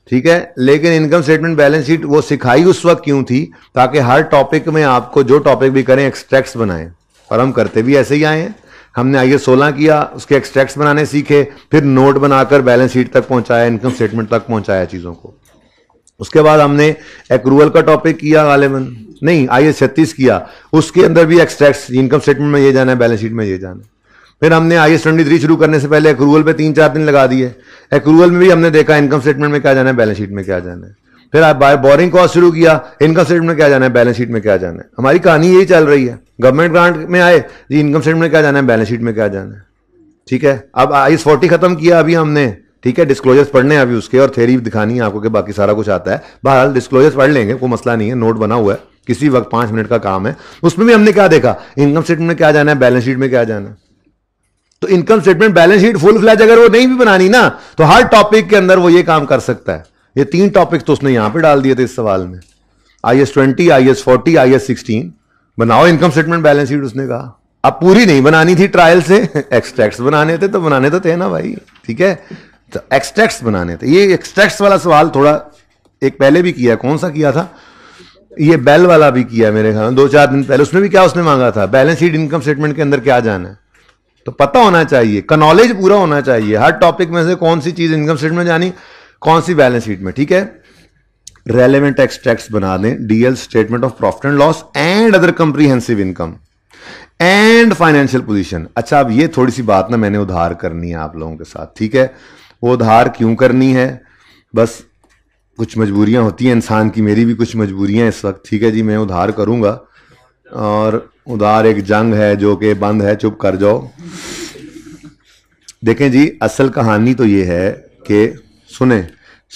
ठीक है लेकिन इनकम स्टेटमेंट बैलेंस शीट वो सिखाई उस वक्त क्यों थी ताकि हर टॉपिक में आपको जो टॉपिक भी करें एक्सट्रैक्ट्स बनाएं और हम करते भी ऐसे ही आए हैं हमने आई सोलह किया उसके एक्सट्रैक्ट्स बनाने सीखे फिर नोट बनाकर बैलेंस शीट तक पहुंचाया इनकम स्टेटमेंट तक पहुंचाया चीज़ों को उसके बाद हमने एक का टॉपिक किया गालिबन नहीं आई एस छत्तीस किया उसके अंदर भी एक्सट्रैक्ट इनकम स्टेटमेंट में ये जाना है बैलेंस शीट में ये जाना है फिर हमने आई एस ट्वेंटी थ्री शुरू करने से पहले एक्रूवल पे तीन चार दिन लगा दिए एक्रूवल में भी हमने देखा इनकम स्टेटमेंट में क्या जाना है बैलेंस शीट में क्या जाना है फिर आप बाय बोरिंग कॉस्ट शुरू किया इनकम स्टेटमेंट में क्या जाना है बैलेंस शीट में क्या जाना है हमारी कहानी यही चल रही है गवर्नमेंट ग्रांट में आए जी इनकम स्टेटमेंट में क्या जाना है बैलेंस शीट में क्या जाना है ठीक है अब आई फोर्टी खत्म किया अभी हमने ठीक है डिस्क्लोजर्स पढ़ने हैं अभी उसके और थेरी दिखानी है आपको कि बाकी सारा कुछ आता है बहरहाल डिस्क्लोजर्स पढ़ लेंगे कोई मसला नहीं है नोट बना हुआ है किसी वक्त पांच मिनट का काम है उसमें भी हमने क्या देखा इनकम स्टेटमेंट में क्या जाना है बैलेंस शीट में क्या जाना है तो income statement balance sheet full fledged अगर वो नहीं भी बनानी ना तो हर टॉपिक के अंदर वो ये काम कर सकता है ये तीन टॉपिक्स तो उसने यहां पे डाल दिए थे इस सवाल में I S twenty I S forty I S sixteen बनाओ इनकम स्टेटमेंट बैलेंस शीट उसने कहा अब पूरी नहीं बनानी थी ट्रायल से एक्सट्रैक्ट बनाने थे तो बनाने तो थे ना भाई ठीक है तो एक्सट्रैक्ट बनाने थे ये एक्सट्रैक्ट वाला सवाल थोड़ा एक पहले भी किया कौन सा किया था ये बेल वाला भी किया मेरे ख्याल दो चार दिन पहले उसमें भी क्या उसने मांगा था बैलेंस शीट इनकम स्टेटमेंट के अंदर क्या जाना है तो पता होना चाहिए कनॉलेज पूरा होना चाहिए हर टॉपिक में से कौन सी चीज़ इनकम स्टेटमेंट जानी कौन सी बैलेंस शीट में ठीक है रेलिवेंट एक्सट्रैक्ट बना दें डीएल statement of profit and loss and other comprehensive income and financial position अच्छा अब ये थोड़ी सी बात ना मैंने उधार करनी है आप लोगों के साथ ठीक है वो उधार क्यों करनी है बस कुछ मजबूरियां होती हैं इंसान की मेरी भी कुछ मजबूरियां इस वक्त ठीक है जी मैं उधार करूंगा और उधार एक जंग है जो कि बंद है चुप कर जाओ देखें जी असल कहानी तो ये है कि सुने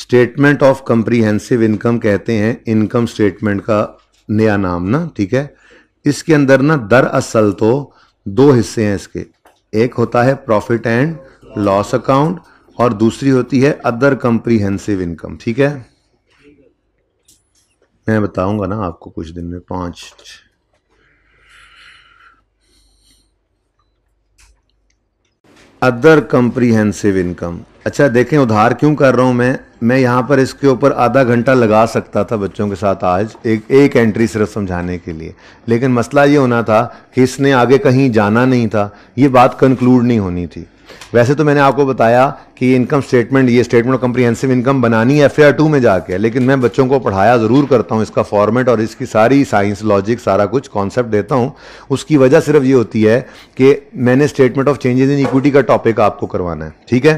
स्टेटमेंट ऑफ कंप्रीहेंसिव इनकम कहते हैं इनकम स्टेटमेंट का नया नाम ना ठीक है इसके अंदर ना दर असल तो दो हिस्से हैं इसके एक होता है प्रॉफिट एंड लॉस अकाउंट और दूसरी होती है अदर कंप्रीहेंसिव इनकम ठीक है मैं बताऊंगा ना आपको कुछ दिन में पांच अदर कंप्रीहेंसिव इनकम अच्छा देखें उधार क्यों कर रहा हूँ मैं मैं यहाँ पर इसके ऊपर आधा घंटा लगा सकता था बच्चों के साथ आज एक एक एंट्री सिर्फ समझाने के लिए लेकिन मसला ये होना था कि इसने आगे कहीं जाना नहीं था ये बात कंक्लूड नहीं होनी थी वैसे तो मैंने आपको बताया कि इनकम स्टेटमेंट ये स्टेटमेंट ऑफ कम्प्रीहेंसिव इनकम बनानी है एफ टू में जाके लेकिन मैं बच्चों को पढ़ाया ज़रूर करता हूँ इसका फॉर्मेट और इसकी सारी साइंस लॉजिक सारा कुछ कॉन्सेप्ट देता हूँ उसकी वजह सिर्फ ये होती है कि मैंने statement of changes in equity का टॉपिक आपको करवाना है ठीक है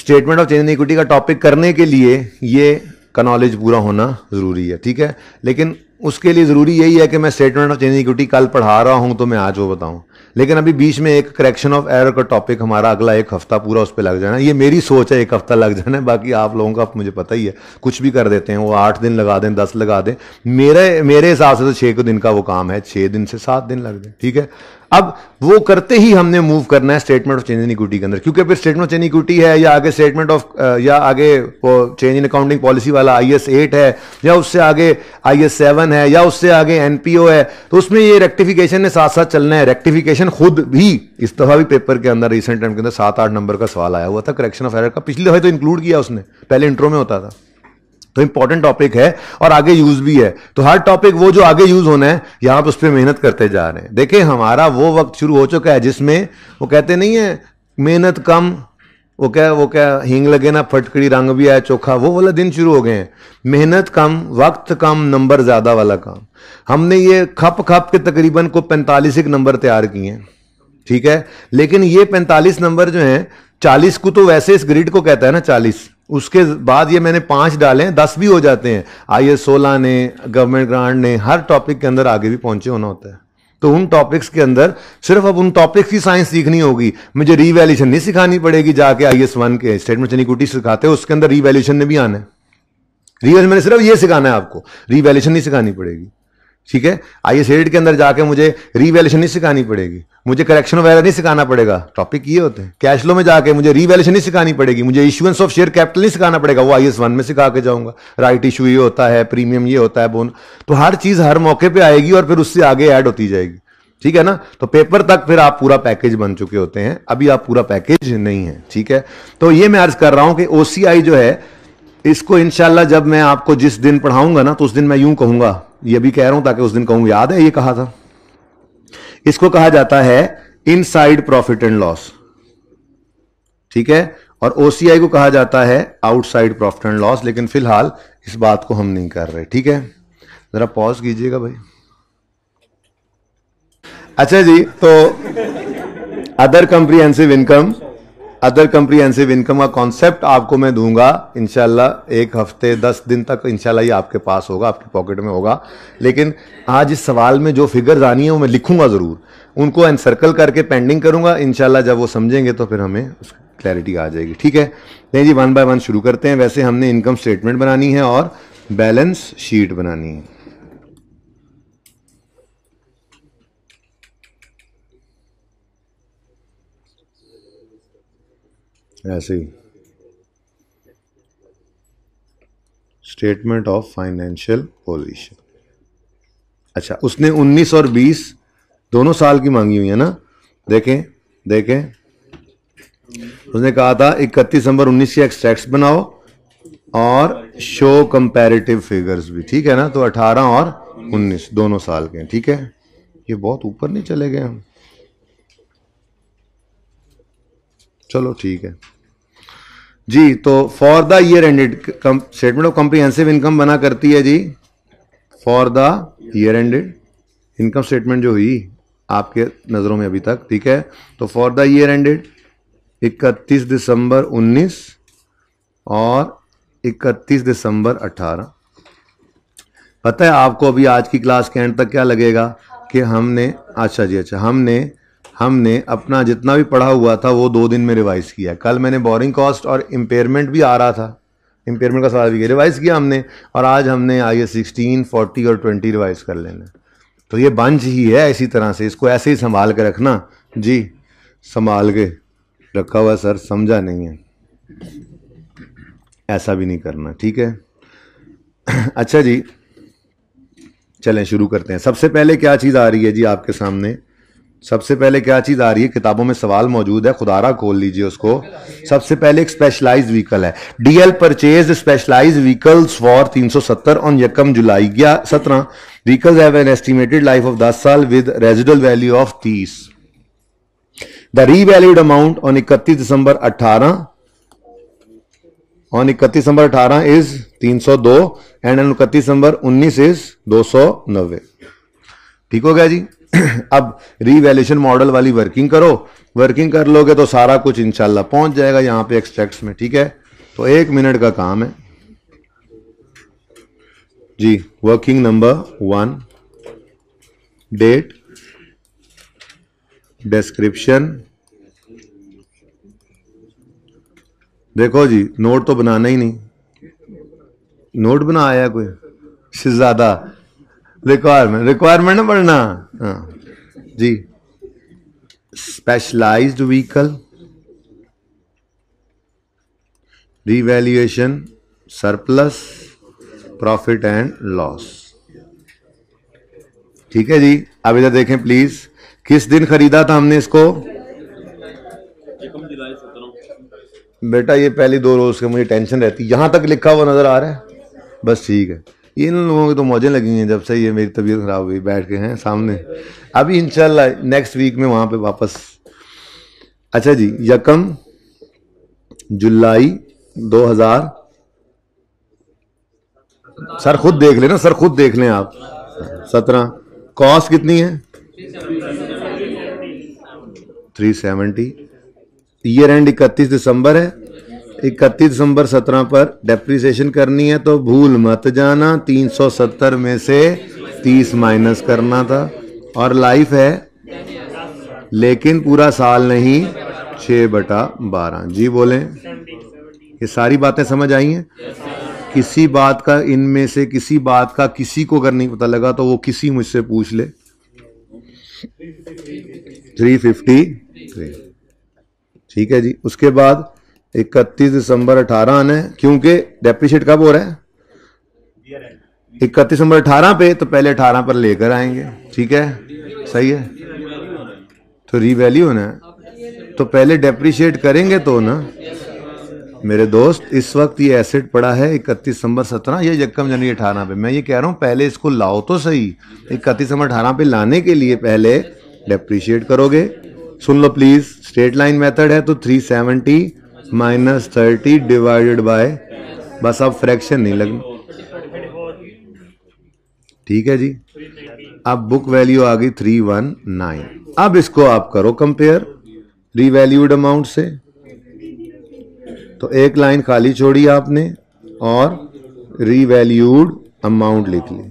statement of change in equity का टॉपिक करने के लिए ये का नॉलेज पूरा होना ज़रूरी है ठीक है लेकिन उसके लिए ज़रूरी यही है कि मैं स्टेटमेंट ऑफ चेंज इक्विटी कल पढ़ा रहा हूँ तो मैं आज वो बताऊँ लेकिन अभी बीच में एक करेक्शन ऑफ एरर का टॉपिक हमारा अगला एक हफ्ता पूरा उस पर लग जाना ये मेरी सोच है एक हफ्ता लग जाना बाकी आप लोगों का मुझे पता ही है कुछ भी कर देते हैं वो आठ दिन लगा दें दस लगा दें मेरे मेरे हिसाब से तो छः दिन का वो काम है छः दिन से सात दिन लग जाए ठीक है अब वो करते ही हमने मूव करना है statement of change in equity के अंदर क्योंकि फिर स्टेटमेंट ऑफ चेंज इक्विटी है या आगे स्टेटमेंट ऑफ या आगे चेंज इन अकाउंटिंग पॉलिसी वाला आई एस एट है या उससे आगे आई एस सेवन है या उससे आगे एनपीओ है तो उसमें ये रेक्टिफिकेशन ने साथ साथ चलना है रेक्टिफिकेशन खुद भी इस दफा भी पेपर के अंदर रिसेंट टाइम के अंदर सात आठ नंबर का सवाल आया हुआ था करेक्शन ऑफ एरर का पिछली दफा तो इंक्लूड किया उसने पहले इंट्रो में होता था तो इंपॉर्टेंट टॉपिक है और आगे यूज भी है तो हर टॉपिक वो जो आगे यूज होना है यहां पर उस पर मेहनत करते जा रहे हैं देखिए हमारा वो वक्त शुरू हो चुका है जिसमें वो कहते नहीं है मेहनत कम वो क्या वो क्या हींग लगे ना फटकड़ी रंग भी आया चोखा वो वाला दिन शुरू हो गए हैं मेहनत कम वक्त कम नंबर ज़्यादा वाला काम हमने ये खप खप के तकरीबन को पैंतालीस एक नंबर तैयार किए हैं ठीक है लेकिन ये पैंतालीस नंबर जो हैं चालीस को तो वैसे इस ग्रिड को कहता है ना चालीस उसके बाद ये मैंने पांच डाले हैं दस भी हो जाते हैं आई एस सोलह ने गवर्नमेंट ग्रांट ने हर टॉपिक के अंदर आगे भी पहुंचे होना होता है तो उन टॉपिक्स के अंदर सिर्फ अब उन टॉपिक्स की साइंस सीखनी होगी मुझे रीवैल्यूशन नहीं सिखानी पड़ेगी जाके आई एस वन के स्टेटमेंट चनी कुटी सिखाते हैं उसके अंदर रीवैल्यूशन ने भी आना है रीवैल्यूशन मैंने सिर्फ ये सिखाना है आपको रीवैल्यूशन नहीं सिखानी पड़ेगी ठीक है आई एस के अंदर जाके मुझे रीवैल्यूशन नहीं सिखानी पड़ेगी मुझे करेक्शन वगैरह नहीं सिखाना पड़ेगा टॉपिक ये होते हैं कैश फ्लो में जाके मुझे रीवैल्यूशन नहीं सिखानी पड़ेगी मुझे इशुएंस ऑफ शेयर कैपिटल नहीं सिखाना पड़ेगा वो आई एस वन में सिखा के जाऊंगा राइट इशू ये होता है प्रीमियम ये होता है बोन तो हर चीज हर मौके पर आएगी और फिर उससे आगे ऐड होती जाएगी ठीक है ना तो पेपर तक फिर आप पूरा पैकेज बन चुके होते हैं अभी आप पूरा पैकेज नहीं है ठीक है तो ये मैं अर्ज कर रहा हूं कि ओसीआई जो है इसको इनशाला जब मैं आपको जिस दिन पढ़ाऊंगा ना तो उस दिन मैं यूं कहूंगा ये भी कह रहा हूं ताकि उस दिन कहूं याद है ये कहा था इसको कहा जाता है साइड प्रॉफिट एंड लॉस ठीक है और ओसीआई को कहा जाता है आउटसाइड प्रॉफिट एंड लॉस लेकिन फिलहाल इस बात को हम नहीं कर रहे ठीक है जरा पॉज कीजिएगा भाई अच्छा जी तो other comprehensive income other comprehensive income का कॉन्सेप्ट आपको मैं दूंगा इनशाला एक हफ्ते दस दिन तक इनशाला ये आपके पास होगा आपके पॉकेट में होगा लेकिन आज इस सवाल में जो फिगर्स आनी है वो मैं लिखूंगा ज़रूर उनको एनसर्कल करके पेंडिंग करूंगा इनशाला जब वो समझेंगे तो फिर हमें क्लैरिटी आ जाएगी ठीक है नहीं जी वन बाय वन शुरू करते हैं वैसे हमने इनकम स्टेटमेंट बनानी है और बैलेंस शीट बनानी है ऐसे ही स्टेटमेंट ऑफ फाइनेंशियल पोजीशन अच्छा उसने 19 और 20 दोनों साल की मांगी हुई है ना देखें देखें उसने कहा था 31 दिसंबर 19 के एक्सट्रैक्ट बनाओ और शो कंपैरेटिव फिगर्स भी ठीक है ना तो 18 और 19 दोनों साल के ठीक है ये बहुत ऊपर नहीं चले गए हम चलो ठीक है जी तो for the year ended statement of comprehensive income बना करती है जी for the year ended income statement जो हुई आपके नज़रों में अभी तक ठीक है तो for the year ended 31 December 19 और 31 दिसंबर 18 पता है आपको अभी आज की क्लास के एंड तक क्या लगेगा कि हमने अच्छा जी अच्छा हमने हमने अपना जितना भी पढ़ा हुआ था वो दो दिन में रिवाइज़ किया कल मैंने बोरिंग कॉस्ट और इम्पेयरमेंट भी आ रहा था इम्पेयरमेंट का सवाल भी किया रिवाइज़ किया हमने और आज हमने आइए सिक्सटीन फोर्टी और ट्वेंटी रिवाइज़ कर लेना तो ये बंच ही है इसी तरह से इसको ऐसे ही संभाल के रखना जी संभाल के रखा हुआ सर समझा नहीं है ऐसा भी नहीं करना ठीक है अच्छा जी चलें शुरू करते हैं सबसे पहले क्या चीज़ आ रही है जी आपके सामने सबसे पहले क्या चीज़ आ रही है किताबों में सवाल मौजूद है खुदारा खोल लीजिए उसको सबसे पहले एक स्पेशलाइज्ड व्हीकल है डीएल purchase specialise vehicles for 370 on यकम जुलाई या सत्रह vehicles have an estimated life of 10 साल with residual value of 30 the revalued amount on इकतीस दिसंबर अठारह ऑन इकतीस दिसंबर अठारह इज 302 एंड ऑन इकतीस दिसंबर उन्नीस इज 290 ठीक हो गया जी अब रीवैल्यूशन मॉडल वाली वर्किंग करो वर्किंग कर लोगे तो सारा कुछ इंशाल्लाह पहुंच जाएगा यहां पे एक्सट्रैक्ट्स में ठीक है तो एक मिनट का काम है जी working number one date description देखो जी नोट तो बनाना ही नहीं नोट बना आया कोई ज़्यादा रिक्वायरमेंट रिक्वायरमेंट ना पढ़ना हाँ। जी specialised vehicle revaluation surplus profit and loss ठीक है जी अब इधर देखें प्लीज किस दिन खरीदा था हमने इसको बेटा ये पहली दो रोज के मुझे टेंशन रहती यहां तक लिखा हुआ नजर आ रहा है बस ठीक है इन लोगों की तो मौजें लगेंगी जब से ये मेरी तबीयत खराब हुई बैठ के हैं सामने अभी इनशाला नेक्स्ट वीक में वहाँ पे वापस अच्छा जी यकम जुलाई 2000 सर खुद देख लेना सर खुद देख लें आप सत्रह कॉस्ट कितनी है थ्री सेवेंटी ईयर एंड इकतीस दिसंबर है इकतीस दिसंबर सत्रह पर डेप्रीसिएशन करनी है तो भूल मत जाना तीन सौ सत्तर में से तीस माइनस करना था और लाइफ है लेकिन पूरा साल नहीं छः बटा बारह जी बोलें ये सारी बातें समझ आई हैं किसी बात का इनमें से किसी बात का किसी को अगर नहीं पता लगा तो वो किसी मुझसे पूछ ले थ्री फिफ्टी थ्री ठीक है जी उसके बाद इकतीस दिसंबर अठारह आना है क्योंकि डेप्रीशिएट कब हो रहा है इकतीस दिसंबर अठारह पे तो पहले अठारह पर लेकर आएंगे ठीक है सही है तो रीवैल्यू होना है तो पहले डेप्रीशिएट करेंगे तो ना मेरे दोस्त इस वक्त ये एसेट पड़ा है इकतीस दिसंबर सत्रह या यकम जनवरी अठारह पे मैं ये कह रहा हूँ पहले इसको लाओ तो सही इकतीस दिसंबर अठारह पे लाने के लिए पहले डेप्रीशिएट करोगे सुन लो प्लीज स्ट्रेट लाइन मेथड है तो three seventy minus thirty divided by बस अब फ्रैक्शन नहीं लगना ठीक है जी अब बुक वैल्यू आ गई थ्री वन नाइन अब इसको आप करो कंपेयर रिवैल्यूड अमाउंट से तो एक लाइन खाली छोड़ी आपने और रिवैल्यूड अमाउंट लिख ली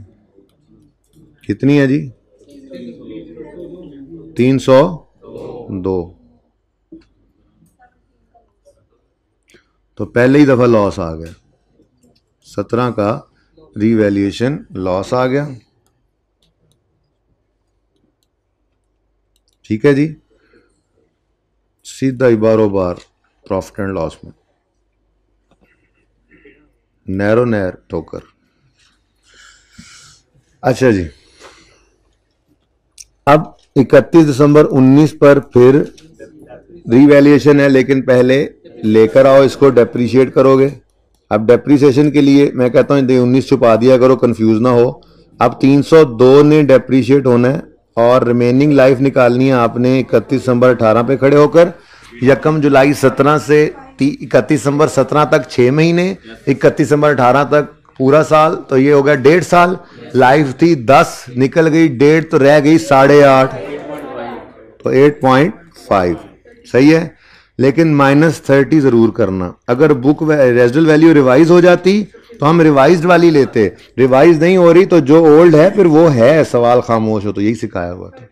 कितनी है जी तीन सौ दो तो पहले ही दफ़ा लॉस आ गया सत्रह का रीवैल्यूएशन लॉस आ गया ठीक है जी सीधा ही बारो बार प्रॉफिट एंड लॉस में नैरो नैर ठोकर अच्छा जी अब 31 दिसंबर 19 पर फिर रीवैल्यूएशन है लेकिन पहले लेकर आओ इसको डेप्रीशिएट करोगे अब डेप्रीसीशन के लिए मैं कहता हूँ उन्नीस छुपा दिया करो कन्फ्यूज ना हो अब 302 ने डेप्रीशिएट होना है और रिमेनिंग लाइफ निकालनी है आपने इकतीस दिसंबर अठारह पे खड़े होकर यकम जुलाई सत्रह से इकतीस दिसंबर सत्रह तक छः महीने इकतीस दिसंबर अठारह तक पूरा साल तो ये हो गया डेढ़ साल लाइफ थी दस निकल गई डेढ़ तो रह गई साढ़े आठ तो एट पॉइंट फाइव सही है लेकिन माइनस थर्टी ज़रूर करना अगर बुक रेजिडल वैल्यू रिवाइज हो जाती तो हम रिवाइज वाली लेते रिवाइज नहीं हो रही तो जो ओल्ड है फिर वो है सवाल खामोश हो तो यही सिखाया हुआ था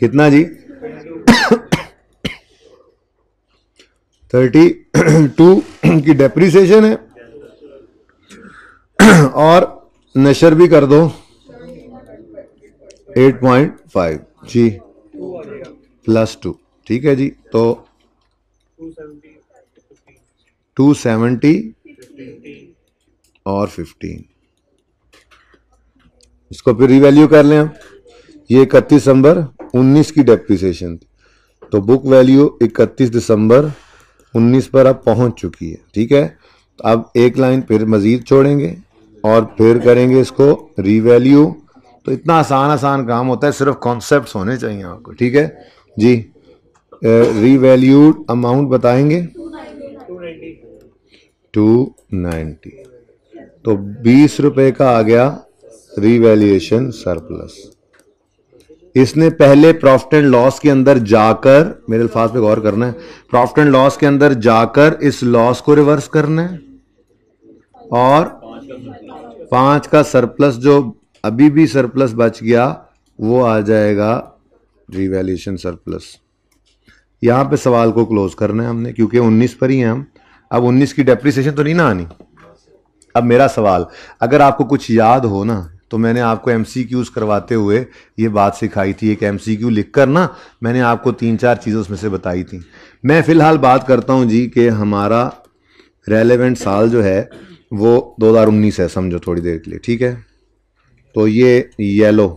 कितना जी थर्टी टू की डेप्रिसिएशन है और नशर भी कर दो एट पॉइंट फाइव जी प्लस टू ठीक है जी तो टू सेवेंटी और फिफ्टीन इसको फिर रिवैल्यू कर लें आप ये इकतीस दिसंबर उन्नीस की डेप्रिसिएशन थी तो बुक वैल्यू इकतीस दिसंबर उन्नीस पर अब पहुंच चुकी है ठीक है तो अब एक लाइन फिर मज़ीद छोड़ेंगे और फिर करेंगे इसको रिवैल्यू तो इतना आसान आसान काम होता है सिर्फ कॉन्सेप्ट होने चाहिए आपको ठीक है जी रीवैल्यूड अमाउंट बताएंगे टू नाइन्टी तो बीस रुपए का आ गया रीवैल्यूएशन सरप्लस इसने पहले प्रॉफिट एंड लॉस के अंदर जाकर मेरे अल्फाज पे गौर करना है प्रॉफिट एंड लॉस के अंदर जाकर इस लॉस को रिवर्स करना है और पांच का सरप्लस जो अभी भी सरप्लस बच गया वो आ जाएगा रिवेल्यूशन सरप्लस यहाँ पे सवाल को क्लोज करना है हमने क्योंकि 19 पर ही हैं हम अब 19 की डेप्रिसिएशन तो नहीं ना आनी अब मेरा सवाल अगर आपको कुछ याद हो ना तो मैंने आपको एम करवाते हुए ये बात सिखाई थी एक एम सी कर ना मैंने आपको तीन चार चीज़ें उसमें से बताई थी मैं फ़िलहाल बात करता हूँ जी कि हमारा रेलेवेंट साल जो है वो 2019 है समझो थोड़ी देर के लिए ठीक है तो ये येलो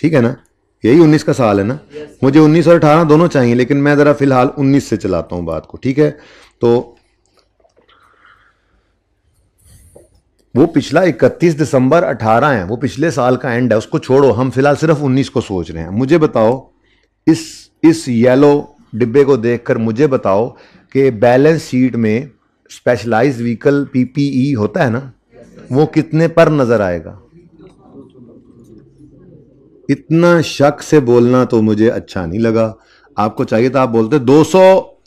ठीक है ना यही उन्नीस का साल है ना मुझे उन्नीस और अठारह दोनों चाहिए लेकिन मैं ज़रा फिलहाल उन्नीस से चलाता हूं बात को ठीक है तो वो पिछला 31 दिसंबर 18 है वो पिछले साल का एंड है उसको छोड़ो हम फिलहाल सिर्फ 19 को सोच रहे हैं मुझे बताओ इस इस येलो डिब्बे को देखकर मुझे बताओ कि बैलेंस शीट में स्पेशलाइज्ड व्हीकल पीपीई होता है ना वो कितने पर नज़र आएगा इतना शक से बोलना तो मुझे अच्छा नहीं लगा आपको चाहिए था आप बोलते 200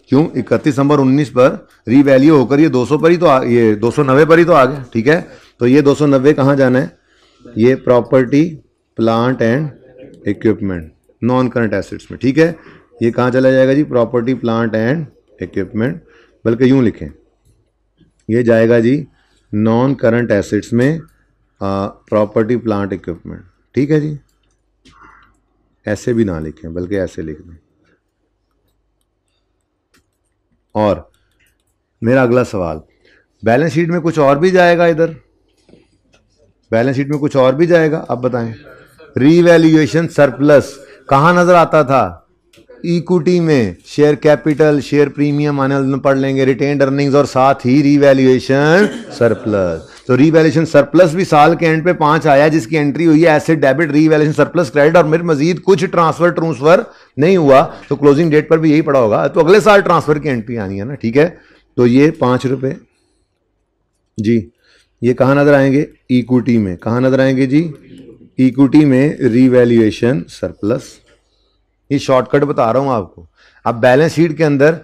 क्यों इकतीस नंबर 19 पर रीवैल्यू होकर ये 200 पर ही तो आ, ये 290 पर ही तो आ गया ठीक है तो ये 290 कहाँ जाना है ये property plant and equipment non current assets में ठीक है ये कहाँ चला जाएगा जी प्रॉपर्टी प्लांट एंड इक्विपमेंट बल्कि यूँ लिखें ये जाएगा जी नॉन करंट एसेट्स में प्रॉपर्टी प्लांट इक्विपमेंट ठीक है जी ऐसे भी ना लिखें बल्कि ऐसे लिख दें और मेरा अगला सवाल बैलेंस शीट में कुछ और भी जाएगा इधर बैलेंस शीट में कुछ और भी जाएगा आप बताएं रीवैल्यूएशन सरप्लस कहाँ नजर आता था इक्विटी में शेयर कैपिटल शेयर प्रीमियम आने पढ़ लेंगे रिटेन अर्निंग्स और साथ ही रीवैल्यूएशन सरप्लस तो रीवैल्यूशन सरप्लस भी साल के एंड पे पांच आया जिसकी एंट्री हुई है asset debit revaluation surplus credit और मेरे मजीद कुछ ट्रांसफर ट्रूसफर नहीं हुआ तो क्लोजिंग डेट पर भी यही पड़ा होगा तो अगले साल ट्रांसफर की एंट्री आनी है ना ठीक है तो ये पांच रुपये जी ये कहाँ नजर आएंगे इक्विटी में कहाँ नजर आएंगे जी इक्विटी में रीवैल्यूएशन सरप्लस ये शॉर्टकट बता रहा हूँ आपको अब बैलेंस शीट के अंदर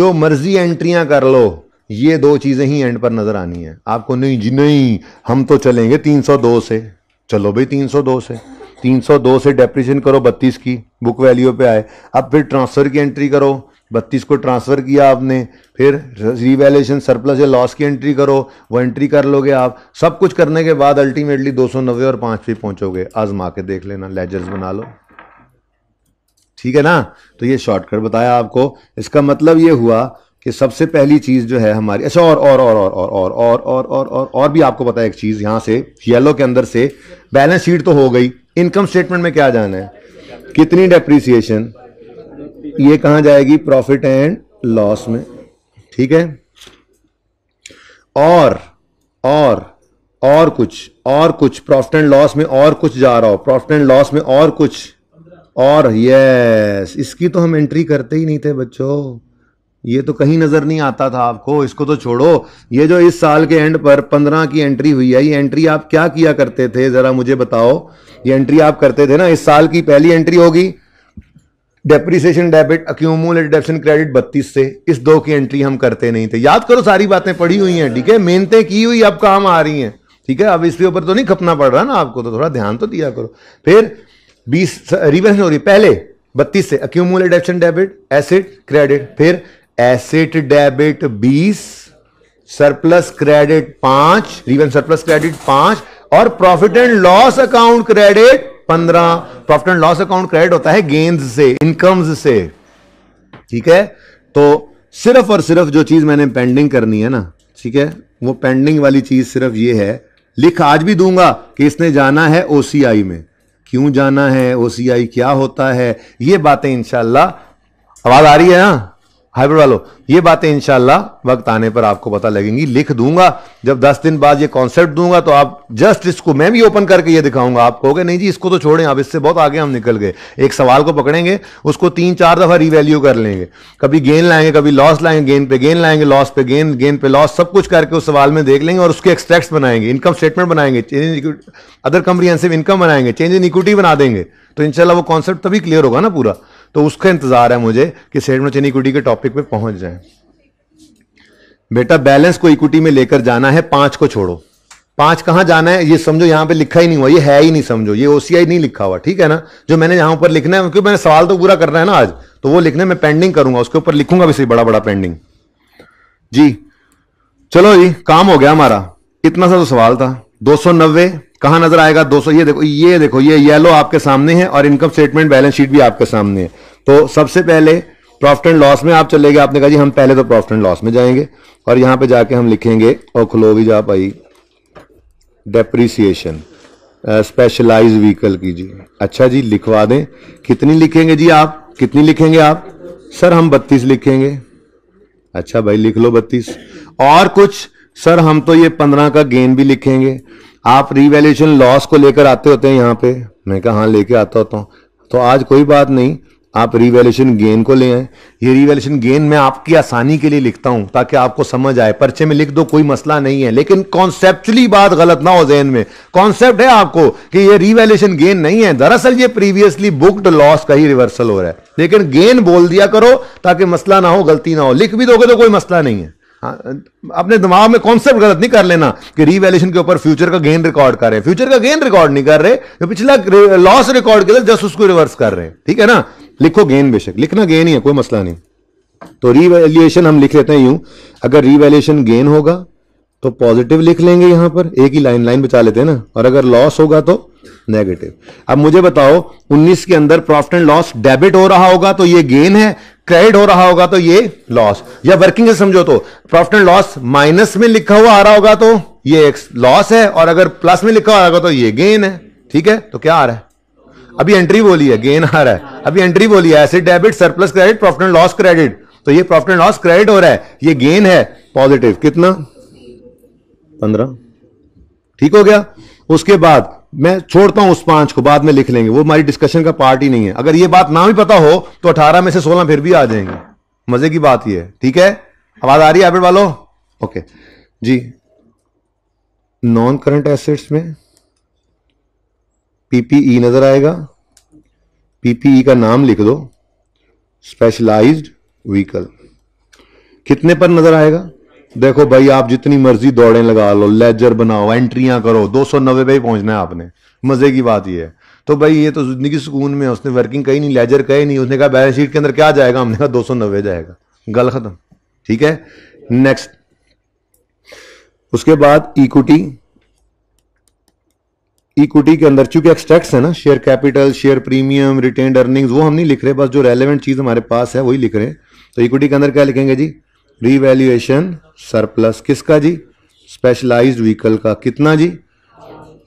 जो मर्जी एंट्रियां कर लो ये दो चीज़ें ही एंड पर नज़र आनी है आपको नहीं जी नहीं हम तो चलेंगे 302 से चलो भाई 302 से 302 से डेप्रिशन करो 32 की बुक वैल्यू पे आए अब फिर ट्रांसफ़र की एंट्री करो 32 को ट्रांसफ़र किया आपने फिर रिवैल्यूशन सरप्लस या लॉस की एंट्री करो वो एंट्री कर लोगे आप सब कुछ करने के बाद अल्टीमेटली 290 और पाँच पे पहुंचोगे आजमा के देख लेना लेजर्स बना लो ठीक है ना तो ये शॉर्टकट बताया आपको इसका मतलब ये हुआ कि सबसे पहली चीज़ जो है हमारी अच्छा और और और और और और और और और और और भी आपको पता है एक चीज़ यहां से येलो के अंदर से बैलेंस शीट तो हो गई इनकम स्टेटमेंट में क्या जाना है कितनी डेप्रीसिएशन ये कहा जाएगी प्रॉफिट एंड लॉस में ठीक है और और और कुछ और कुछ प्रॉफिट एंड लॉस में और कुछ जा रहा हो प्रॉफिट एंड लॉस में और कुछ और यस इसकी तो हम एंट्री करते ही नहीं थे बच्चों ये तो कहीं नज़र नहीं आता था आपको इसको तो छोड़ो ये जो इस साल के एंड पर पंद्रह की एंट्री हुई है ये एंट्री आप क्या किया करते थे ज़रा मुझे बताओ ये एंट्री आप करते थे ना इस साल की पहली एंट्री होगी depreciation debit accumulated depreciation credit बत्तीस से इस दो की एंट्री हम करते नहीं थे याद करो सारी बातें पढ़ी हुई हैं ठीक है मेहनतें की हुई अब काम आ रही हैं ठीक है अब इसके ऊपर तो नहीं खपना पड़ रहा ना आपको तो थोड़ा ध्यान तो दिया करो फिर बीस रिवर्स हो रही पहले बत्तीस से accumulated depreciation debit asset credit फिर एसेट डेबिट बीस सरप्लस क्रेडिट पांच रिवन सरप्लस क्रेडिट पांच और profit and loss account credit पंद्रह profit and loss account credit होता है गेन्स से इनकम्स से ठीक है तो सिर्फ और सिर्फ जो चीज मैंने पेंडिंग करनी है ना ठीक है वो पेंडिंग वाली चीज सिर्फ ये है लिख आज भी दूंगा कि इसने जाना है ओसीआई में क्यों जाना है ओसीआई क्या होता है ये बातें इंशाला आवाज आ रही है ना हाइब्रिड वालों ये बातें इंशाल्लाह वक्त आने पर आपको पता लगेंगी लिख दूंगा जब दस दिन बाद ये कॉन्सेप्ट दूंगा तो आप जस्ट इसको मैं भी ओपन करके ये दिखाऊंगा आप कहोगे नहीं जी इसको तो छोड़ें आप इससे बहुत आगे हम निकल गए एक सवाल को पकड़ेंगे उसको तीन चार दफा रिवैल्यू कर लेंगे कभी गेन लाएंगे कभी लॉस लाएंगे गेन पे गेन लाएंगे लॉस पे गेन गेन पे लॉस सब कुछ करके उस सवाल में देख लेंगे और उसके एक्सट्रैक्ट बनाएंगे इनकम स्टेटमेंट बनाएंगे change in other comprehensive income बनाएंगे चेंज इन इक्विटी बना देंगे तो इनशाला वो कॉन्सेप्ट तभी क्लियर होगा ना पूरा तो उसका इंतजार है मुझे कि सेडमोचन इक्विटी के टॉपिक पे पहुंच जाए बेटा बैलेंस को इक्विटी में लेकर जाना है पांच को छोड़ो पांच कहां जाना है ये समझो यहां पे लिखा ही नहीं हुआ ये है ही नहीं समझो ये ओसीआई नहीं लिखा हुआ ठीक है ना जो मैंने यहां ऊपर लिखना है क्योंकि मैंने सवाल तो पूरा करना है ना आज तो वो लिखने में पेंडिंग करूंगा उसके ऊपर लिखूंगा भी सही बड़ा बड़ा पेंडिंग जी चलो जी काम हो गया हमारा इतना सा तो सवाल था दो सौ नब्बे कहां नजर आएगा 200 ये देखो ये देखो ये येलो आपके सामने है और इनकम स्टेटमेंट बैलेंस शीट भी आपके सामने है तो सबसे पहले प्रॉफिट एंड लॉस में आप चले गए आपने कहा जी हम पहले तो प्रॉफिट एंड लॉस में जाएंगे और यहां पे जाके हम लिखेंगे और खुलो भी जा पाई डेप्रीसिएशन स्पेशलाइज व्हीकल की जी अच्छा जी लिखवा दें कितनी लिखेंगे जी आप कितनी लिखेंगे आप सर हम बत्तीस लिखेंगे अच्छा भाई लिख लो बत्तीस और कुछ सर हम तो ये पंद्रह का गेन भी लिखेंगे आप रिवेल्यूशन लॉस को लेकर आते होते हैं यहाँ पे मैं कहा हाँ लेके आता होता हूँ तो आज कोई बात नहीं आप रिवेल्यूशन गेन को ले आए ये रिवेल्यूशन गेन मैं आपकी आसानी के लिए लिखता हूं ताकि आपको समझ आए पर्चे में लिख दो कोई मसला नहीं है लेकिन कॉन्सेप्चुअली बात गलत ना हो जेन में कॉन्सेप्ट है आपको कि ये रिवेल्यूशन गेन नहीं है दरअसल ये प्रीवियसली बुक्ड लॉस का ही रिवर्सल हो रहा है लेकिन गेन बोल दिया करो ताकि मसला ना हो गलती ना हो लिख भी दोगे तो कोई मसला नहीं है हाँ, अपने दिमाग में कॉन्सेप्ट गलत नहीं कर लेना कि रीवैल्यूशन के ऊपर फ्यूचर का गेन रिकॉर्ड कर रहे हैं फ्यूचर का गेन रिकॉर्ड नहीं कर रहे जो तो पिछला लॉस रिकॉर्ड के जस्ट उसको रिवर्स कर रहे हैं ठीक है ना लिखो गेन बेशक लिखना गेन ही है कोई मसला नहीं तो रीवैल्यूएशन हम लिख लेते हैं यूं अगर रीवैल्यूएशन गेन होगा तो पॉजिटिव लिख लेंगे यहां पर एक ही लाइन लाइन बचा लेते हैं ना और अगर लॉस होगा तो नेगेटिव अब मुझे बताओ 19 के अंदर प्रॉफिट एंड लॉस डेबिट हो रहा होगा तो ये गेन है क्रेडिट हो रहा होगा तो ये लॉस या वर्किंग समझो तो प्रॉफिट एंड लॉस माइनस में लिखा हुआ आ रहा होगा तो ये लॉस है और अगर प्लस में लिखा हुआ होगा तो ये गेन है ठीक है तो क्या आ रहा है अभी एंट्री बोली है गेन आ रहा है अभी एंट्री बोली है asset debit surplus credit profit and loss credit तो ये प्रॉफिट एंड लॉस क्रेडिट हो रहा है ये गेन है पॉजिटिव कितना पंद्रह ठीक हो गया उसके बाद मैं छोड़ता हूं उस पांच को बाद में लिख लेंगे वो हमारी डिस्कशन का पार्ट ही नहीं है अगर ये बात ना भी पता हो तो अठारह में से सोलह फिर भी आ जाएंगे मजे की बात यह है ठीक है आवाज आ रही है एपेड वालों ओके जी नॉन करंट एसेट्स में पीपीई e नजर आएगा पीपीई e का नाम लिख दो स्पेशलाइज्ड व्हीकल कितने पर नजर आएगा देखो भाई आप जितनी मर्जी दौड़े लगा लो लेजर बनाओ एंट्रियां करो दो सौ नब्बे पे ही पहुंचना है आपने मजे की बात यह है तो भाई ये तो जिंदगी सुकून में उसने वर्किंग कही नहीं लेजर कही नहीं उसने कहा बैलेंस शीट के अंदर क्या जाएगा हमने कहा दो सौ नब्बे जाएगा गल खत्म ठीक है नेक्स्ट उसके बाद इक्विटी इक्विटी के अंदर चूंकि एक्सट्रैक्ट है ना share capital share premium retained earnings वो हम नहीं लिख रहे बस जो रेलिवेंट चीज हमारे पास है वही लिख रहे हैं तो इक्विटी के अंदर क्या लिखेंगे जी रीवैल्यूएशन सरप्लस किसका जी स्पेशलाइज्ड व्हीकल का कितना जी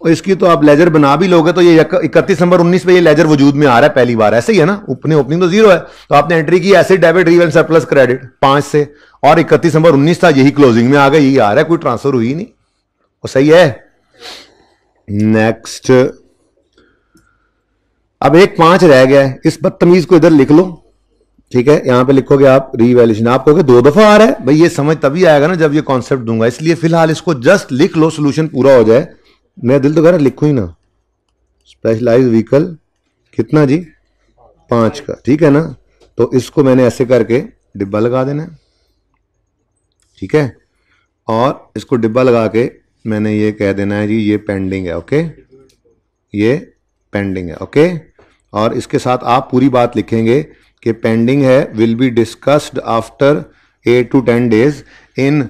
और इसकी तो आप लेजर बना भी लोगे तो ये इकतीस नंबर उन्नीस पे ये लेजर वजूद में आ रहा है पहली बार ऐसे ही है ना ओपनिंग ओपनिंग तो जीरो है तो आपने एंट्री की एसिड डेबिट रिवेल सरप्लस क्रेडिट पांच से और इकतीस नंबर उन्नीस था यही क्लोजिंग में आ गया यही आ रहा है कोई ट्रांसफर हुई नहीं वो सही है नेक्स्ट अब एक पांच रह गया है इस बदतमीज को इधर लिख लो ठीक है यहाँ पे लिखोगे आप रीवैल्यूशन आप कहोगे दो दफा आ रहा है भाई ये समझ तभी आएगा ना जब ये कॉन्सेप्ट दूंगा इसलिए फिलहाल इसको जस्ट लिख लो सोल्यूशन पूरा हो जाए मेरा दिल तो कह रहा लिखो ही ना स्पेशलाइज व्हीकल कितना जी पाँच का ठीक है ना तो इसको मैंने ऐसे करके डिब्बा लगा देना है ठीक है और इसको डिब्बा लगा के मैंने ये कह देना है जी ये पेंडिंग है ओके ये पेंडिंग है ओके और इसके साथ आप पूरी बात लिखेंगे के पेंडिंग है will be discussed after eight to ten days in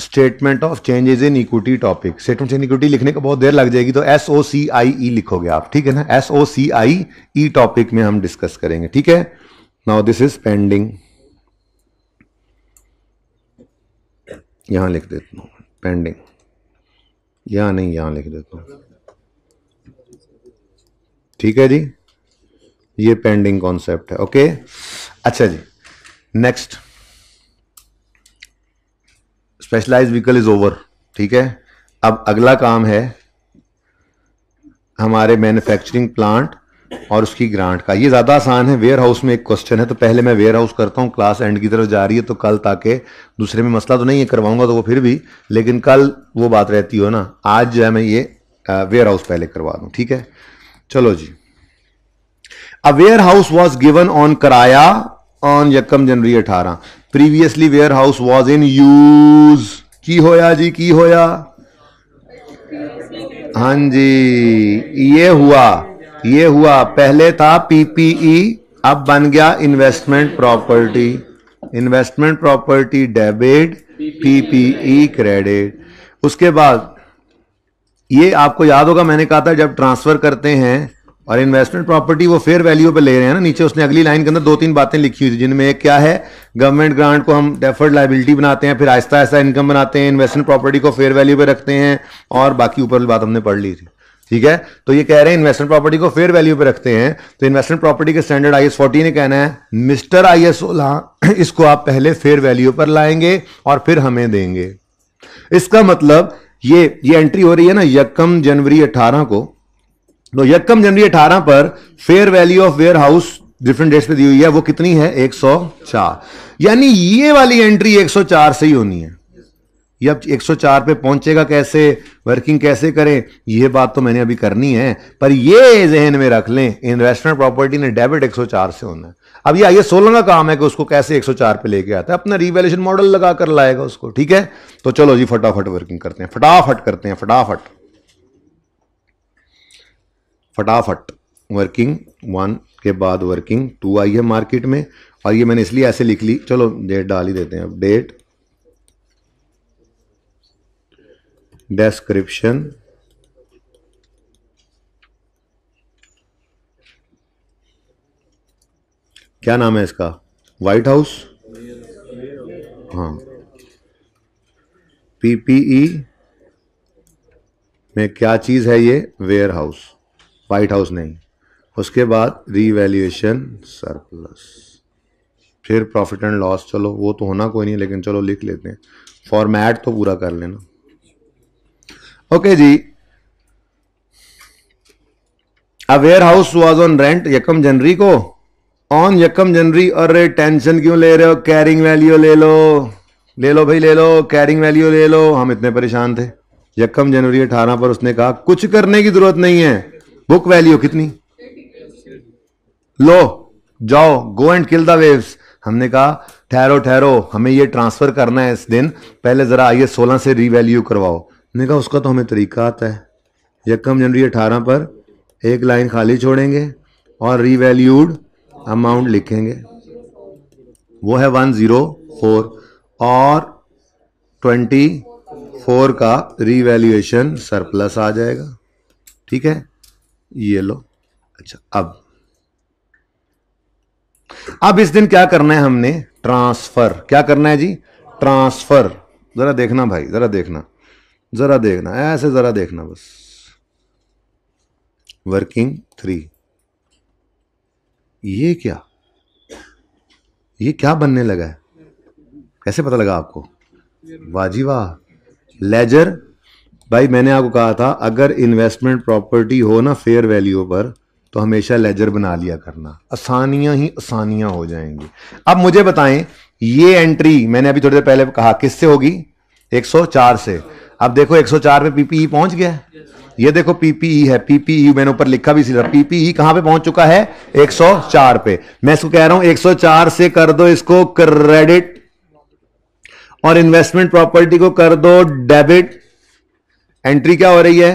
statement of changes in equity topic statement in equity लिखने को बहुत देर लग जाएगी तो एस ओ सी आई ई लिखोगे आप ठीक है ना एस ओ सी आई ई टॉपिक में हम डिस्कस करेंगे ठीक है नाउ दिस इज पेंडिंग यहां लिख देता हूं पेंडिंग यहां नहीं यहां लिख देता हूं ठीक है जी ये पेंडिंग कॉन्सेप्ट है ओके अच्छा जी next specialise vehicle is over ठीक है अब अगला काम है हमारे मैन्युफैक्चरिंग प्लांट और उसकी ग्रांट का ये ज़्यादा आसान है वेयर हाउस में एक क्वेश्चन है तो पहले मैं वेयर हाउस करता हूँ क्लास एंड की तरफ जा रही है तो कल ताकि दूसरे में मसला तो नहीं है करवाऊंगा तो वो फिर भी लेकिन कल वो बात रहती हो ना आज जो है मैं ये वेयर हाउस पहले करवा दूँ ठीक है चलो जी warehouse was given on कराया ऑन यकम जनवरी अठारह previously warehouse was in use की होया जी की होया हाँ जी ये हुआ ये हुआ पहले था पीपीई e, अब बन गया investment property investment property debit PPE credit उसके बाद ये आपको याद होगा मैंने कहा था जब ट्रांसफर करते हैं और इन्वेस्टमेंट प्रॉपर्टी वो फेयर वैल्यू पे ले रहे हैं ना नीचे उसने अगली लाइन के अंदर दो तीन बातें लिखी हुई थी जिनमें एक क्या है गवर्नमेंट ग्रांट को हम डेफर्ड लाइबिलिटी बनाते हैं फिर आहिस्ता आहिस्ता इनकम बनाते हैं इन्वेस्टमेंट प्रॉपर्टी को फेयर वैल्यू पे रखते हैं और बाकी ऊपर बात हमने पढ़ ली थी ठीक है तो ये कह रहे हैं इन्वेस्टमेंट प्रॉपर्टी को फेयर वैल्यू पे रखते हैं तो इन्वेस्टमेंट प्रॉपर्टी के स्टैंडर्ड आई एस फोर्टी ने कहना है मिस्टर आई एस सोलह इसको आप पहले फेयर वैल्यू पर लाएंगे और फिर हमें देंगे इसका मतलब ये ये एंट्री हो रही है ना यकम जनवरी अठारह को तो यकम जनवरी 18 पर fair value of warehouse different dates पे दी हुई है वो कितनी है 104 यानी ये वाली एंट्री 104 से ही होनी है ये अब 104 पे पहुंचेगा कैसे वर्किंग कैसे करें यह बात तो मैंने अभी करनी है पर ये जहन में रख लें इन्वेस्टमेंट प्रॉपर्टी ने डेबिट 104 से होना है अब ये आइए सोलह का काम है कि उसको कैसे 104 पे लेके आता है अपना रिवेल्यूशन मॉडल लगा कर लाएगा उसको ठीक है तो चलो जी फटाफट वर्किंग करते हैं फटाफट करते हैं फटाफट फटाफट वर्किंग वन के बाद वर्किंग टू आई है मार्केट में और ये मैंने इसलिए ऐसे लिख ली चलो डेट डाल ही देते हैं अब डेट डेस्क्रिप्शन क्या नाम है इसका व्हाइट हाउस हाँ पीपीई e में क्या चीज़ है ये वेयर हाउस वाइट हाउस नहीं उसके बाद रीवैल्यूएशन सरप्लस फिर प्रॉफिट एंड लॉस चलो वो तो होना कोई नहीं लेकिन चलो लिख लेते हैं फॉर्मेट तो पूरा कर लेना ओके जी uh warehouse was on rent यकम जनवरी को ऑन यकम जनवरी अरे टेंशन क्यों ले रहे हो कैरिंग वैल्यू ले लो ले लो भाई ले लो कैरिंग वैल्यू ले लो हम इतने परेशान थे यकम जनवरी अठारह पर उसने कहा कुछ करने की जरूरत नहीं है बुक वैल्यू कितनी लो जाओ go and kill the waves हमने कहा ठहरो ठहरो हमें ये ट्रांसफर करना है इस दिन पहले जरा आइए सोलह से रीवैल्यू करवाओ मैंने कहा उसका तो हमें तरीका आता है यकम जनवरी अठारह पर एक लाइन खाली छोड़ेंगे और रीवैल्यूड अमाउंट लिखेंगे वो है वन जीरो फोर और ट्वेंटी फोर का रीवैल्यूएशन सरप्लस आ जाएगा ठीक है ये लो अच्छा अब अब इस दिन क्या करना है हमने ट्रांसफर क्या करना है जी ट्रांसफर जरा देखना भाई जरा देखना जरा देखना ऐसे जरा देखना बस वर्किंग थ्री ये क्या ये क्या बनने लगा है कैसे पता लगा आपको वाजीवा लेजर भाई मैंने आपको कहा था अगर इन्वेस्टमेंट प्रॉपर्टी हो ना फेयर वैल्यू पर तो हमेशा लेजर बना लिया करना आसानियां ही आसानियां हो जाएंगी अब मुझे बताएं ये एंट्री मैंने अभी थोड़ी देर पहले कहा किससे होगी 104 से अब देखो 104 पे पीपीई e पहुंच गया ये देखो पीपीई e है पीपीई e मैंने ऊपर लिखा भी सीधा पीपीई कहां पे पहुंच चुका है 104 पे मैं इसको कह रहा हूं 104 से कर दो इसको क्रेडिट और इन्वेस्टमेंट प्रॉपर्टी को कर दो डेबिट एंट्री क्या हो रही है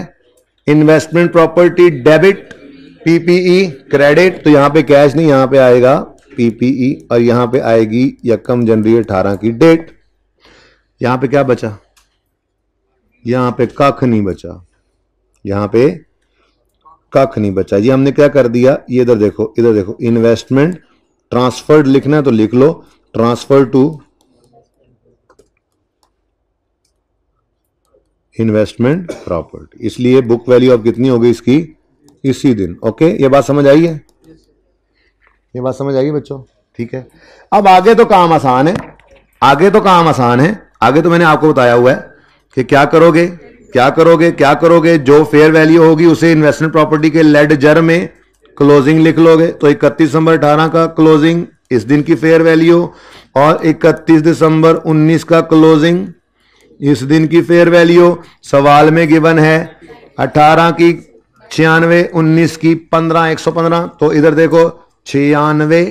investment property debit PPE credit तो यहां पे कैश नहीं यहां पे आएगा पीपीई e और यहां पे आएगी यकम जनवरी अठारह की डेट यहां पे क्या बचा यहां पे कख नहीं बचा यहां पे कख नहीं बचा ये हमने क्या कर दिया ये इधर देखो इधर देखो इन्वेस्टमेंट ट्रांसफर्ड लिखना है तो लिख लो ट्रांसफर टू इन्वेस्टमेंट प्रॉपर्टी इसलिए बुक वैल्यू अब कितनी हो गई इसकी इसी दिन ओके ये बात समझ आई है ये बात समझ आई बच्चों ठीक है अब आगे तो काम आसान है आगे तो काम आसान है आगे तो मैंने आपको बताया हुआ है कि क्या करोगे क्या करोगे क्या करोगे जो फेयर वैल्यू होगी उसे इन्वेस्टमेंट प्रॉपर्टी के लेड जर में क्लोजिंग लिख लोगे तो इकतीस दिसंबर अठारह का क्लोजिंग इस दिन की फेयर वैल्यू और इकतीस दिसंबर उन्नीस का क्लोजिंग इस दिन की फेयर वैल्यू सवाल में गिवन है 18 की छियानवे 19 की 15 115 तो इधर देखो छियानवे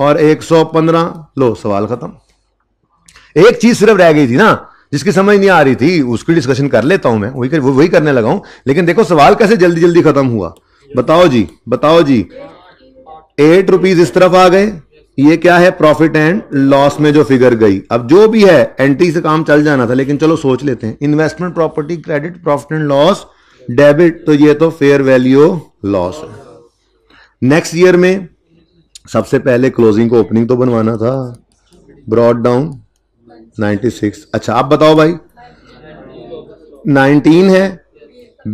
और 115 लो सवाल खत्म एक चीज सिर्फ रह गई थी ना जिसकी समझ नहीं आ रही थी उसकी डिस्कशन कर लेता हूं मैं वही कर, वही करने लगा हूं लेकिन देखो सवाल कैसे जल्दी जल्दी खत्म हुआ बताओ जी बताओ जी एट रुपीज इस तरफ आ गए ये क्या है प्रॉफिट एंड लॉस में जो फिगर गई अब जो भी है एंट्री से काम चल जाना था लेकिन चलो सोच लेते हैं investment property credit profit and loss debit तो ये तो फेयर वैल्यू लॉस है नेक्स्ट ईयर में सबसे पहले क्लोजिंग को ओपनिंग तो बनवाना था ब्रॉड डाउन 96 अच्छा आप बताओ भाई 19 है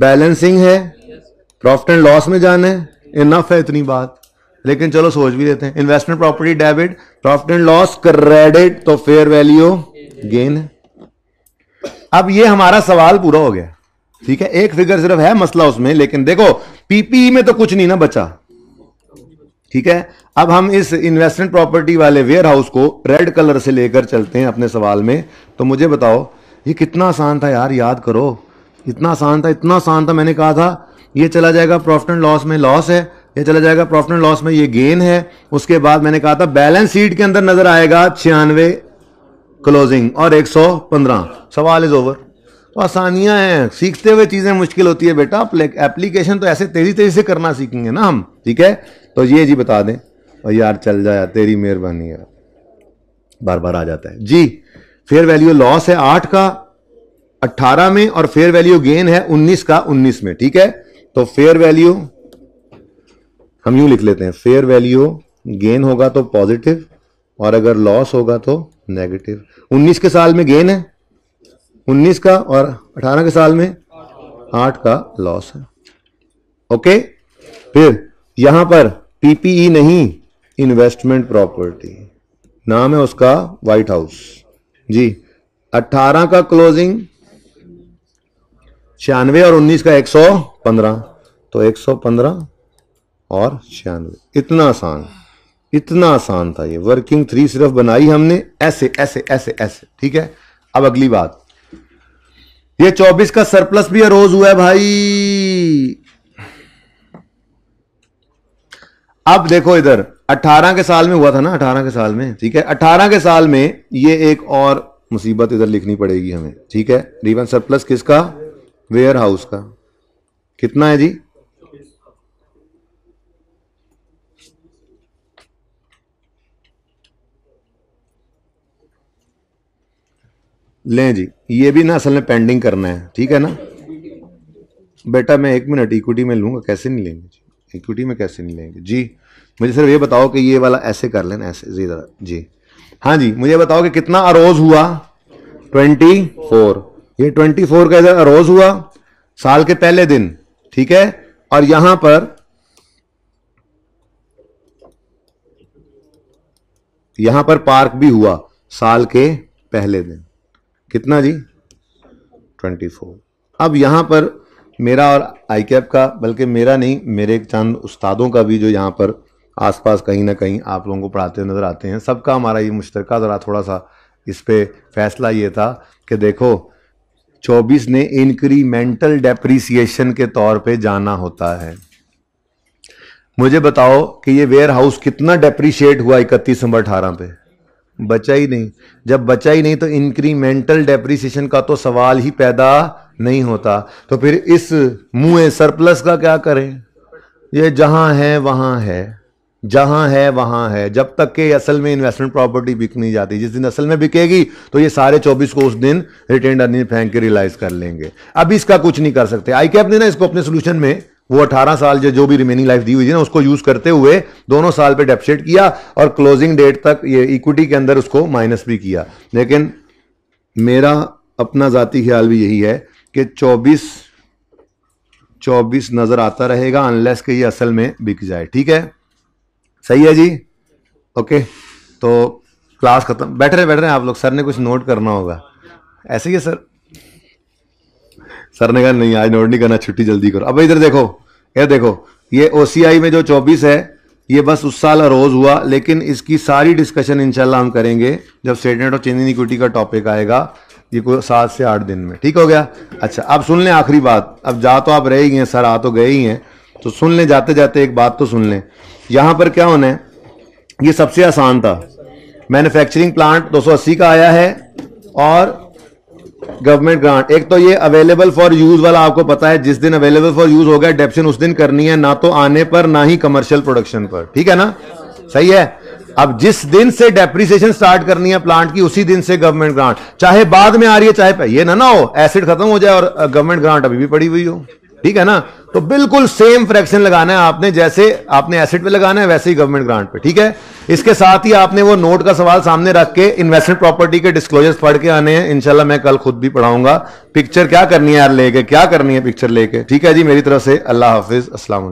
बैलेंसिंग है प्रॉफिट एंड लॉस में जाना है इनफ है इतनी बात लेकिन चलो सोच भी देते हैं investment property debit profit and loss credit तो फेयर वैल्यू गेन है अब ये हमारा सवाल पूरा हो गया ठीक है एक फिगर सिर्फ है मसला उसमें लेकिन देखो पीपीई e में तो कुछ नहीं ना बचा ठीक है अब हम इस इन्वेस्टमेंट प्रॉपर्टी वाले वेयर हाउस को रेड कलर से लेकर चलते हैं अपने सवाल में तो मुझे बताओ ये कितना आसान था यार याद करो इतना आसान था इतना आसान था मैंने कहा था ये चला जाएगा प्रॉफिट एंड लॉस में लॉस है ये चला जाएगा प्रॉफिट एंड लॉस में ये गेन है उसके बाद मैंने कहा था बैलेंस शीट के अंदर नजर आएगा छियानवे क्लोजिंग और 115 सवाल इज ओवर तो आसानियां हैं सीखते हुए चीज़ें मुश्किल होती है बेटा एप्लीकेशन तो ऐसे तेजी तेजी से करना सीखेंगे ना हम ठीक है तो ये जी बता दें और यार चल जाया तेरी मेहरबानी है बार बार आ जाता है जी फेयर वैल्यू लॉस है आठ का अट्ठारह में और फेयर वैल्यू गेन है उन्नीस का उन्नीस में ठीक है तो फेयर वैल्यू हम यूं लिख लेते हैं फेयर वैल्यू गेन होगा तो पॉजिटिव और अगर लॉस होगा तो नेगेटिव 19 के साल में गेन है 19 का और 18 के साल में 8 का लॉस है ओके फिर यहां पर पीपीई e नहीं इन्वेस्टमेंट प्रॉपर्टी नाम है उसका व्हाइट हाउस जी 18 का क्लोजिंग छियानवे और 19 का 115 तो 115 और छियानवे इतना आसान इतना आसान था ये वर्किंग थ्री सिर्फ बनाई हमने ऐसे ऐसे ऐसे ऐसे ठीक है अब अगली बात ये चौबीस का सरप्लस भी अरोज हुआ है भाई अब देखो इधर अठारह के साल में हुआ था ना अठारह के साल में ठीक है अठारह के साल में ये एक और मुसीबत इधर लिखनी पड़ेगी हमें ठीक है रिवन सरप्लस किसका वेयर हाउस का कितना है जी लें जी ये भी ना असल में पेंडिंग करना है ठीक है ना बेटा मैं एक मिनट इक्विटी में लूँगा कैसे नहीं लेंगे जी इक्विटी में कैसे नहीं लेंगे जी मुझे सिर्फ ये बताओ कि ये वाला ऐसे कर लेना ऐसे जी ज़रा जी हाँ जी मुझे बताओ कि कितना अरोज हुआ ट्वेंटी फोर ये ट्वेंटी फोर का इधर अरोज हुआ साल के पहले दिन ठीक है और यहां पर यहां पर पार्क भी हुआ साल के पहले दिन कितना जी ट्वेंटी फोर अब यहाँ पर मेरा और आई कैप का बल्कि मेरा नहीं मेरे चंद उस्तादों का भी जो यहाँ पर आसपास कहीं ना कहीं आप लोगों को पढ़ाते नज़र आते हैं सबका हमारा ये मुश्तर ज़रा थोड़ा सा इस पर फैसला ये था कि देखो 24 ने इंक्रीमेंटल डेप्रीसीशन के तौर पे जाना होता है मुझे बताओ कि ये वेयर हाउस कितना डेप्रीशिएट हुआ इकतीस नंबर अठारह पे बचा ही नहीं जब बचा ही नहीं तो इंक्रीमेंटल डेप्रिसिएशन का तो सवाल ही पैदा नहीं होता तो फिर इस मुंह सरप्लस का क्या करें ये जहां है वहां है जहां है वहां है जब तक के असल में इन्वेस्टमेंट प्रॉपर्टी बिक नहीं जाती जिस दिन असल में बिकेगी तो ये सारे 24 को उस दिन रिटेन अर्निंग फेंक के रियलाइज कर लेंगे अभी इसका कुछ नहीं कर सकते आई कैप देना ना इसको अपने सोल्यूशन में वो 18 साल जो जो भी रिमेनिंग लाइफ दी हुई थी ना उसको यूज करते हुए दोनों साल पे डेप्रिशिएट किया और क्लोजिंग डेट तक ये इक्विटी के अंदर उसको माइनस भी किया लेकिन मेरा अपना जाती ख्याल भी यही है कि 24 24 नज़र आता रहेगा अनलेस के ये असल में बिक जाए ठीक है सही है जी ओके तो क्लास खत्म बैठ रहे बैठ रहे आप लोग सर ने कुछ नोट करना होगा ऐसे ही है सर सर ने कहा नहीं आज नोट नहीं करना छुट्टी जल्दी करो अब इधर देखो ये देखो ये ओ में जो चौबीस है ये बस उस साल रोज हुआ लेकिन इसकी सारी डिस्कशन इंशाल्लाह हम करेंगे जब स्टेटमेंट ऑफ चेंजिंग इक्विटी का टॉपिक आएगा ये को सात से आठ दिन में ठीक हो गया अच्छा अब सुन लें आखिरी बात अब जा तो आप रह ही हैं सर आ तो गए ही हैं तो सुन लें जाते जाते एक बात तो सुन लें यहाँ पर क्या होना है ये सबसे आसान था मैन्युफैक्चरिंग प्लांट 280 का आया है और गवर्नमेंट ग्रांट एक तो ये अवेलेबल फॉर यूज वाला आपको पता है जिस दिन अवेलेबल फॉर यूज होगा डेप्शन उस दिन करनी है ना तो आने पर ना ही कमर्शियल प्रोडक्शन पर ठीक है ना सही है अब जिस दिन से डेप्रिसिएशन स्टार्ट करनी है प्लांट की उसी दिन से गवर्नमेंट ग्रांट चाहे बाद में आ रही है चाहे ये ना ना हो एसिड खत्म हो जाए और गवर्नमेंट ग्रांट अभी भी पड़ी हुई हो ठीक है ना तो बिल्कुल सेम फ्रैक्शन लगाना है आपने जैसे आपने एसेट पे लगाना है वैसे ही गवर्नमेंट ग्रांट पे ठीक है इसके साथ ही आपने वो नोट का सवाल सामने रख के इन्वेस्टमेंट प्रॉपर्टी के डिस्क्लोजर्स पढ़ के आने हैं इनशाला मैं कल खुद भी पढ़ाऊंगा पिक्चर क्या करनी है यार लेके क्या करनी है पिक्चर लेके ठीक है जी मेरी तरफ से अल्लाह हाफिज असला